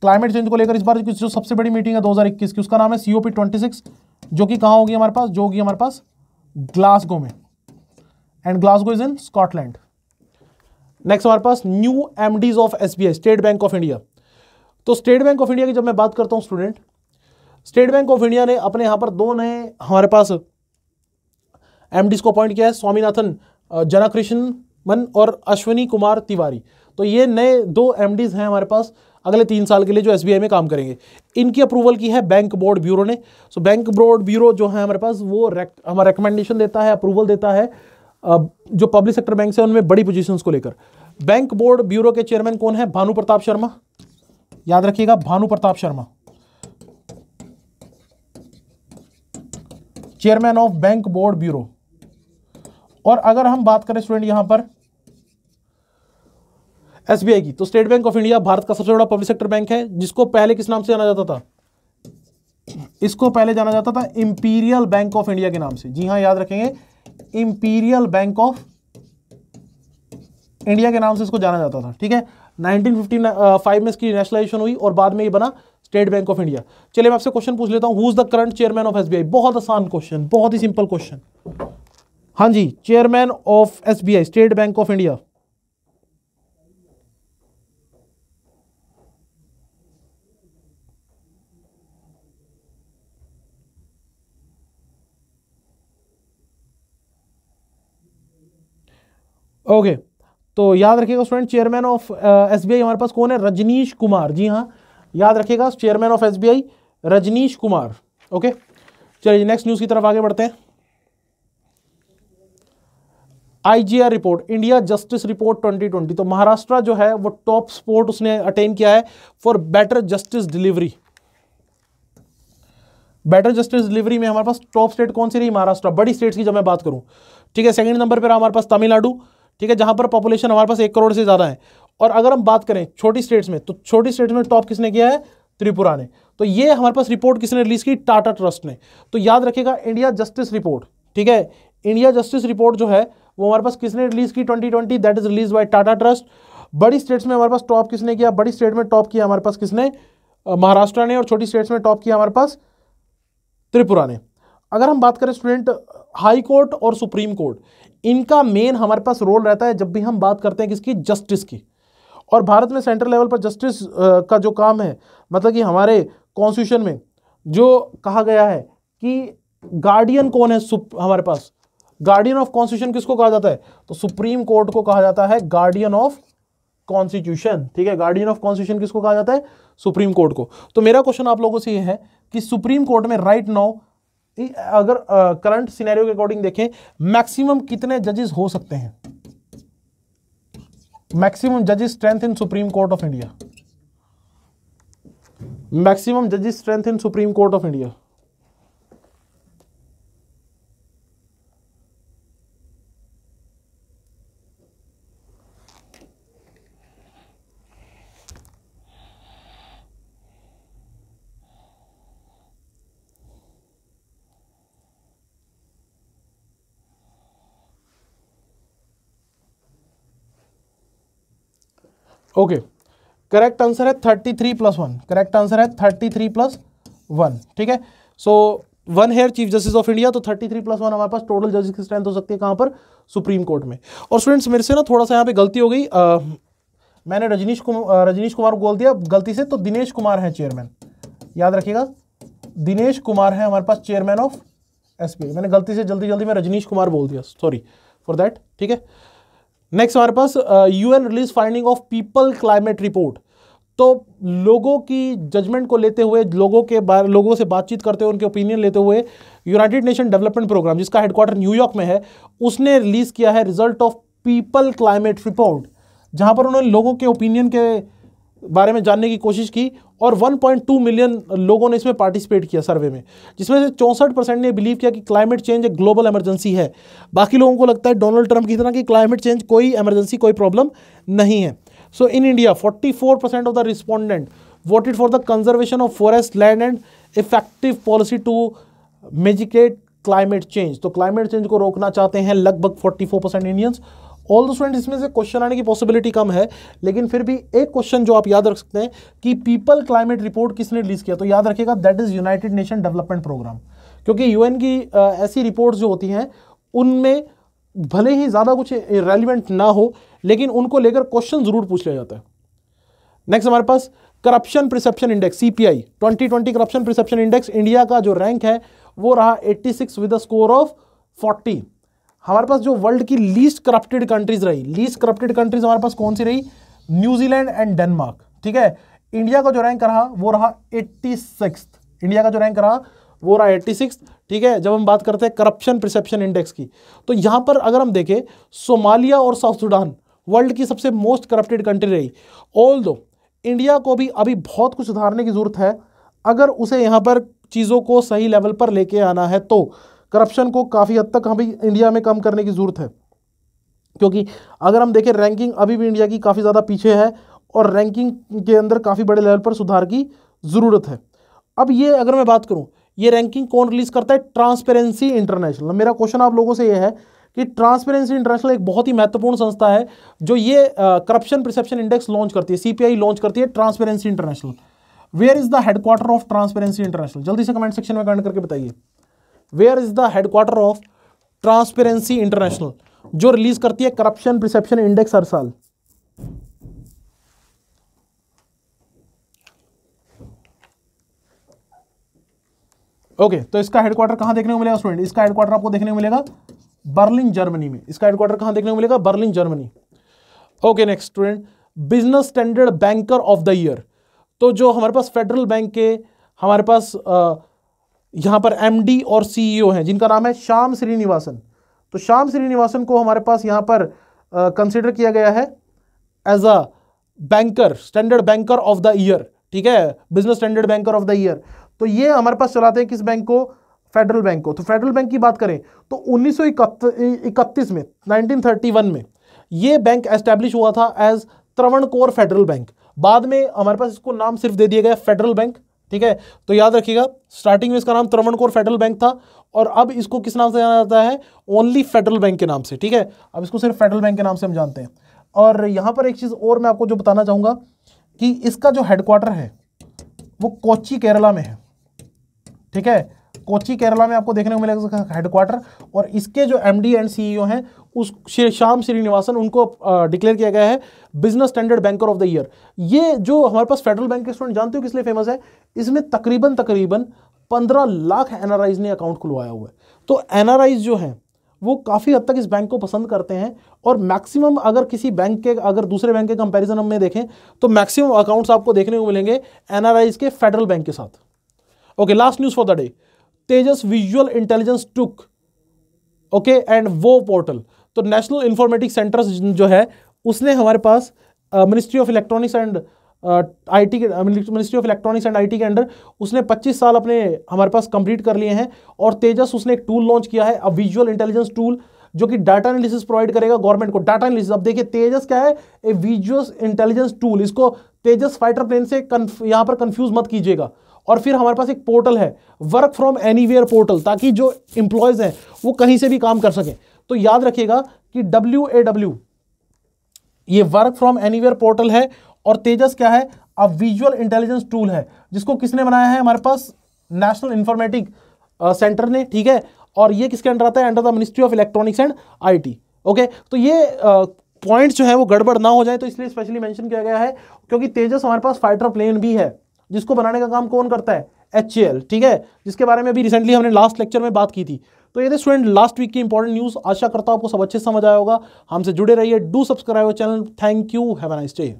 क्लाइमेट चेंज को लेकर इस बार जो सबसे बड़ी मीटिंग है दो हजार इक्कीस की उसका नाम है सीओपी सिक्स जो कि कहाँ होगी हमारे पास जो होगी हमारे पास ग्लासगो में and Glasgow is in Scotland next हमारे पास new MDs of SBI State Bank of India तो स्टेट बैंक ऑफ इंडिया की जब मैं बात करता हूँ student State Bank of India ने अपने यहां पर दो नए हमारे पास एम को अपॉइंट किया है स्वामीनाथन जनाकृष्ण मन और अश्विनी कुमार तिवारी तो ये नए दो एम हैं हमारे पास अगले तीन साल के लिए जो एस में काम करेंगे इनकी अप्रूवल की है बैंक बोर्ड ब्यूरो ने सो बैंक बोर्ड ब्यूरो जो है हमारे पास वो हमारा रिकमेंडेशन देता है अप्रूवल देता है जो पब्लिक सेक्टर बैंक है उनमें बड़ी पोजीशंस को लेकर बैंक बोर्ड ब्यूरो के चेयरमैन कौन है भानु प्रताप शर्मा याद रखिएगा Bhanu Pratap Sharma chairman of bank board bureau और अगर हम बात करें स्टूडेंट यहां पर एसबीआई की तो State Bank of India Bharat का सबसे बड़ा पब्लिक सेक्टर बैंक है जिसको पहले किस नाम से जाना जाता था इसको पहले जाना जाता था इंपीरियल बैंक ऑफ इंडिया के नाम से जी हां याद रखेंगे इंपीरियल बैंक ऑफ इंडिया के नाम से इसको जाना जाता था ठीक है नाइनटीन फाइव में इसकी नेशनलाइजेशन हुई और बाद में ये बना स्टेट बैंक ऑफ इंडिया चलिए मैं आपसे क्वेश्चन पूछ लेता हूँ who is the current chairman of SBI बहुत आसान क्वेश्चन बहुत ही सिंपल क्वेश्चन हाँ जी chairman of SBI State Bank of India Okay. तो याद रखिएगा स्टूडेंट चेयरमैन ऑफ एस हमारे पास कौन है रजनीश कुमार जी हाँ याद रखिएगा chairman of S Rajnish Kumar okay चलिए नेक्स्ट न्यूज़ की तरफ आगे बढ़ते हैं IGR report India justice report 2020 तो महाराष्ट्र जो है वो टॉप स्पोर्ट उसने अटेन किया है for better justice delivery better justice delivery में हमारे पास टॉप स्टेट कौन सी रही महाराष्ट्र बड़ी स्टेट्स की जब मैं बात करूं ठीक है सेकंड नंबर पर हमारे पास तमिलनाडु ठीक है जहां पर पॉपुलेशन हमारे पास एक करोड़ से ज़्यादा है और अगर हम बात करें छोटी स्टेट्स में तो छोटी स्टेट्स में टॉप किसने किया है त्रिपुरा ने तो ये हमारे पास रिपोर्ट किसने रिलीज की टाटा ट्रस्ट ने तो याद रखेगा इंडिया जस्टिस रिपोर्ट ठीक है इंडिया जस्टिस रिपोर्ट जो है वो हमारे पास किसने रिलीज की 2020 that is release by Tata trust बड़ी स्टेट्स में हमारे पास टॉप किसने किया बड़ी स्टेट में टॉप किया हमारे पास किसने महाराष्ट्र ने और छोटी स्टेट्स में टॉप किया हमारे पास त्रिपुरा ने अगर हम बात करें स्टूडेंट हाई कोर्ट और सुप्रीम कोर्ट इनका मेन हमारे पास रोल रहता है जब भी हम बात करते हैं किसकी जस्टिस की और भारत में सेंट्रल लेवल पर जस्टिस का जो काम है मतलब कि हमारे कॉन्स्टिट्यूशन में जो कहा गया है कि गार्डियन कौन है हमारे पास गार्डियन ऑफ कॉन्स्टिट्यूशन किसको कहा जाता है तो सुप्रीम कोर्ट को कहा जाता है गार्डियन ऑफ कॉन्स्टिट्यूशन ठीक है गार्डियन ऑफ कॉन्स्टिट्यूशन किसको कहा जाता है सुप्रीम कोर्ट को तो मेरा क्वेश्चन आप लोगों से यह है कि सुप्रीम कोर्ट में राइट right नाउ अगर करंट सिनेरियो के अकॉर्डिंग देखें मैक्सिमम कितने जजेस हो सकते हैं मैक्सिमम जजेस strength in supreme court of India maximum जजेस strength in supreme court of India okay correct answer है thirty three plus one correct answer है थर्टी थ्री प्लस वन ठीक है so one hair chief justice of India तो thirty three plus one हमारे पास total जजेस की strength हो सकती है कहाँ पर सुप्रीम कोर्ट में और स्टूडेंट्स मेरे से ना थोड़ा सा यहाँ पे गलती हो गई आ, मैंने रजनीश कुमार रजनीश कुमार को बोल दिया गलती से तो दिनेश कुमार है चेयरमैन याद रखिएगा दिनेश कुमार है हमारे पास चेयरमैन ऑफ एस मैंने गलती से जल्दी जल्दी में रजनीश कुमार बोल दिया सॉरी फॉर दैट ठीक है नेक्स्ट हमारे पास UN release finding of people climate report तो लोगों की जजमेंट को लेते हुए लोगों के बारे लोगों से बातचीत करते हुए उनके ओपिनियन लेते हुए यूनाइटेड नेशन डेवलपमेंट प्रोग्राम जिसका हेडक्वार्टर न्यूयॉर्क में है उसने रिलीज़ किया है result of people climate report जहाँ पर उन्होंने लोगों के ओपिनियन के बारे में जानने की कोशिश की और 1.2 मिलियन लोगों ने इसमें पार्टिसिपेट किया सर्वे में जिसमें से चौंसठ परसेंट ने बिलीव किया कि क्लाइमेट चेंज एक ग्लोबल एमरजेंसी है बाकी लोगों को लगता है डोनाल्ड ट्रंप की तरह कि क्लाइमेट चेंज कोई एमरजेंसी कोई प्रॉब्लम नहीं है so in India 44 percent of the respondent voted for the conservation of forest land and effective policy to mitigate climate change तो क्लाइमेट चेंज को रोकना चाहते हैं लगभग 44 percent Indians all the student इसमें से क्वेश्चन आने की पॉसिबिलिटी कम है लेकिन फिर भी एक क्वेश्चन जो आप याद रख सकते हैं कि पीपल क्लाइमेट रिपोर्ट किसने रिलीज किया तो याद रखिएगा that is United Nation development programme क्योंकि यूएन की आ, ऐसी रिपोर्ट्स जो होती हैं उनमें भले ही ज़्यादा कुछ रेलिवेंट ना हो लेकिन उनको लेकर क्वेश्चन ज़रूर पूछ लिया जाता है नेक्स्ट हमारे पास corruption perception index C P I twenty twenty corruption perception index India का जो रैंक है वो रहा eighty six with score of forty हमारे पास जो वर्ल्ड की लीस्ट करप्टेड कंट्रीज रही लीस्ट करप्टेड कंट्रीज हमारे पास कौन सी रही न्यूजीलैंड एंड डेनमार्क ठीक है इंडिया का जो रैंक रहा वो रहा एट्टी इंडिया का जो रैंक रहा वो रहा एट्टी ठीक है जब हम बात करते हैं करप्शन प्रिसेप्शन इंडेक्स की तो यहाँ पर अगर हम देखें सोमालिया और साउथ सूडान वर्ल्ड की सबसे मोस्ट करप्टेड कंट्री रही ऑल दो इंडिया को भी अभी बहुत कुछ सुधारने की ज़रूरत है अगर उसे यहाँ पर चीज़ों को सही लेवल पर लेके आना है तो करप्शन को काफ़ी हद तक हमें हाँ इंडिया में कम करने की ज़रूरत है क्योंकि अगर हम देखें रैंकिंग अभी भी इंडिया की काफ़ी ज़्यादा पीछे है और रैंकिंग के अंदर काफ़ी बड़े लेवल पर सुधार की ज़रूरत है अब ये अगर मैं बात करूँ ये रैंकिंग कौन रिलीज़ करता है ट्रांसपेरेंसी इंटरनेशनल मेरा क्वेश्चन आप लोगों से ये है कि ट्रांसपेरेंसी इंटरनेशनल एक बहुत ही महत्वपूर्ण संस्था है जो ये करप्शन परसेप्शन इंडेक्स लॉन्च करती है सीपीआई लॉन्च करती है transparency international where is the headquarter of transparency international जल्दी से कमेंट सेक्शन में कमेंट करके बताइए where is the headquarter of transparency international जो रिलीज करती है करप्शन प्रिसेप्शन इंडेक्स हर साल ओके okay, तो इसका हेडक्वार्टर कहां देखने को मिलेगा स्टूडेंट इसका हेडक्वार्टर आपको देखने को मिलेगा बर्लिन जर्मनी में इसका हेडक्वार्टर कहां देखने को मिलेगा Berlin Germany okay next student business standard banker of the year तो जो हमारे पास फेडरल बैंक के हमारे पास आ, यहां पर एमडी और सीईओ e हैं जिनका नाम है श्याम श्रीनिवासन तो श्याम श्रीनिवासन को हमारे पास यहां पर कंसिडर किया गया है as a banker standard banker of the year ठीक है business standard banker of the year तो ये हमारे पास चलाते हैं किस बैंक को फेडरल बैंक को तो फेडरल बैंक की बात करें तो उन्नीस में 1931 में ये बैंक एस्टेब्लिश हुआ था एज कोर फेडरल बैंक बाद में हमारे पास इसको नाम सिर्फ दे दिया गया फेडरल बैंक ठीक है तो याद रखिएगा स्टार्टिंग में इसका नाम त्रवण कोर फेडरल बैंक था और अब इसको किस नाम से जाना जाता है ओनली फेडरल बैंक के नाम से ठीक है अब इसको सिर्फ फेडरल बैंक के नाम से हम जानते हैं और यहां पर एक चीज़ और मैं आपको जो बताना चाहूंगा कि इसका जो हेडक्वार्टर है वो कोची केरला में है ठीक है कोची केरला में आपको देखने को मिलेगा हेडक्वार्टर और इसके जो एम एंड सीईओ हैं उस श्याम श्रीनिवासन उनको डिक्लेयर किया गया है business standard banker of the year ये जो हमारे पास फेडरल बैंक के स्टूडेंट जानते हो किस लिए फेमस है इसमें तकरीबन तकरीबन पंद्रह लाख एन ने अकाउंट खुलवाया हुआ है तो एन जो हैं वो काफ़ी हद तक इस बैंक को पसंद करते हैं और मैक्सिमम अगर किसी बैंक के अगर दूसरे बैंक के कंपैरिजन हम में देखें तो मैक्सिमम अकाउंट्स आपको देखने को मिलेंगे एनआरआईज के फेडरल बैंक के साथ okay last news for the day Tejas visual intelligence tool okay and वो पोर्टल तो नेशनल इंफॉर्मेटिक सेंटर जो है उसने हमारे पास ministry of electronics and IT के ministry of electronics and IT के अंडर उसने 25 साल अपने हमारे पास कंप्लीट कर लिए हैं और तेजस उसने एक टूल लॉन्च किया है अ विजुअल इंटेलिजेंस टूल जो कि डाटा एनालिसिस प्रोवाइड करेगा गवर्नमेंट को डाटा एनालिसिस अब देखिए तेजस क्या है ए विजुअल इंटेलिजेंस टूल इसको तेजस फाइटर प्लेन से यहाँ पर कंफ्यूज मत कीजिएगा और फिर हमारे पास एक पोर्टल है वर्क फ्रॉम एनी पोर्टल ताकि जो एम्प्लॉयज़ हैं वो कहीं से भी काम कर सकें तो याद रखिएगा कि डब्ल्यू ए डब्ल्यू ये वर्क फ्रॉम एनी पोर्टल है और तेजस क्या है अब विजुअल इंटेलिजेंस टूल है जिसको किसने बनाया है हमारे पास नेशनल इंफॉर्मेटिक सेंटर ने ठीक है और ये किसके अंडर आता है under the ministry of electronics and IT okay तो ये पॉइंट्स जो है वो गड़बड़ ना हो जाए तो इसलिए स्पेशली मेंशन किया गया है क्योंकि तेजस हमारे पास फाइटर प्लेन भी है जिसको बनाने का काम कौन करता है एच ठीक है जिसके बारे में भी रिसेंटली हमने लास्ट लेक्चर में बात की थी तो ये थे स्टूडेंट लास्ट वीक की इंपॉर्टेंट न्यूज़ आशा करता हूं आपको सब अच्छे समझ आया होगा हमसे जुड़े रहिए do subscribe channel thank you have a nice day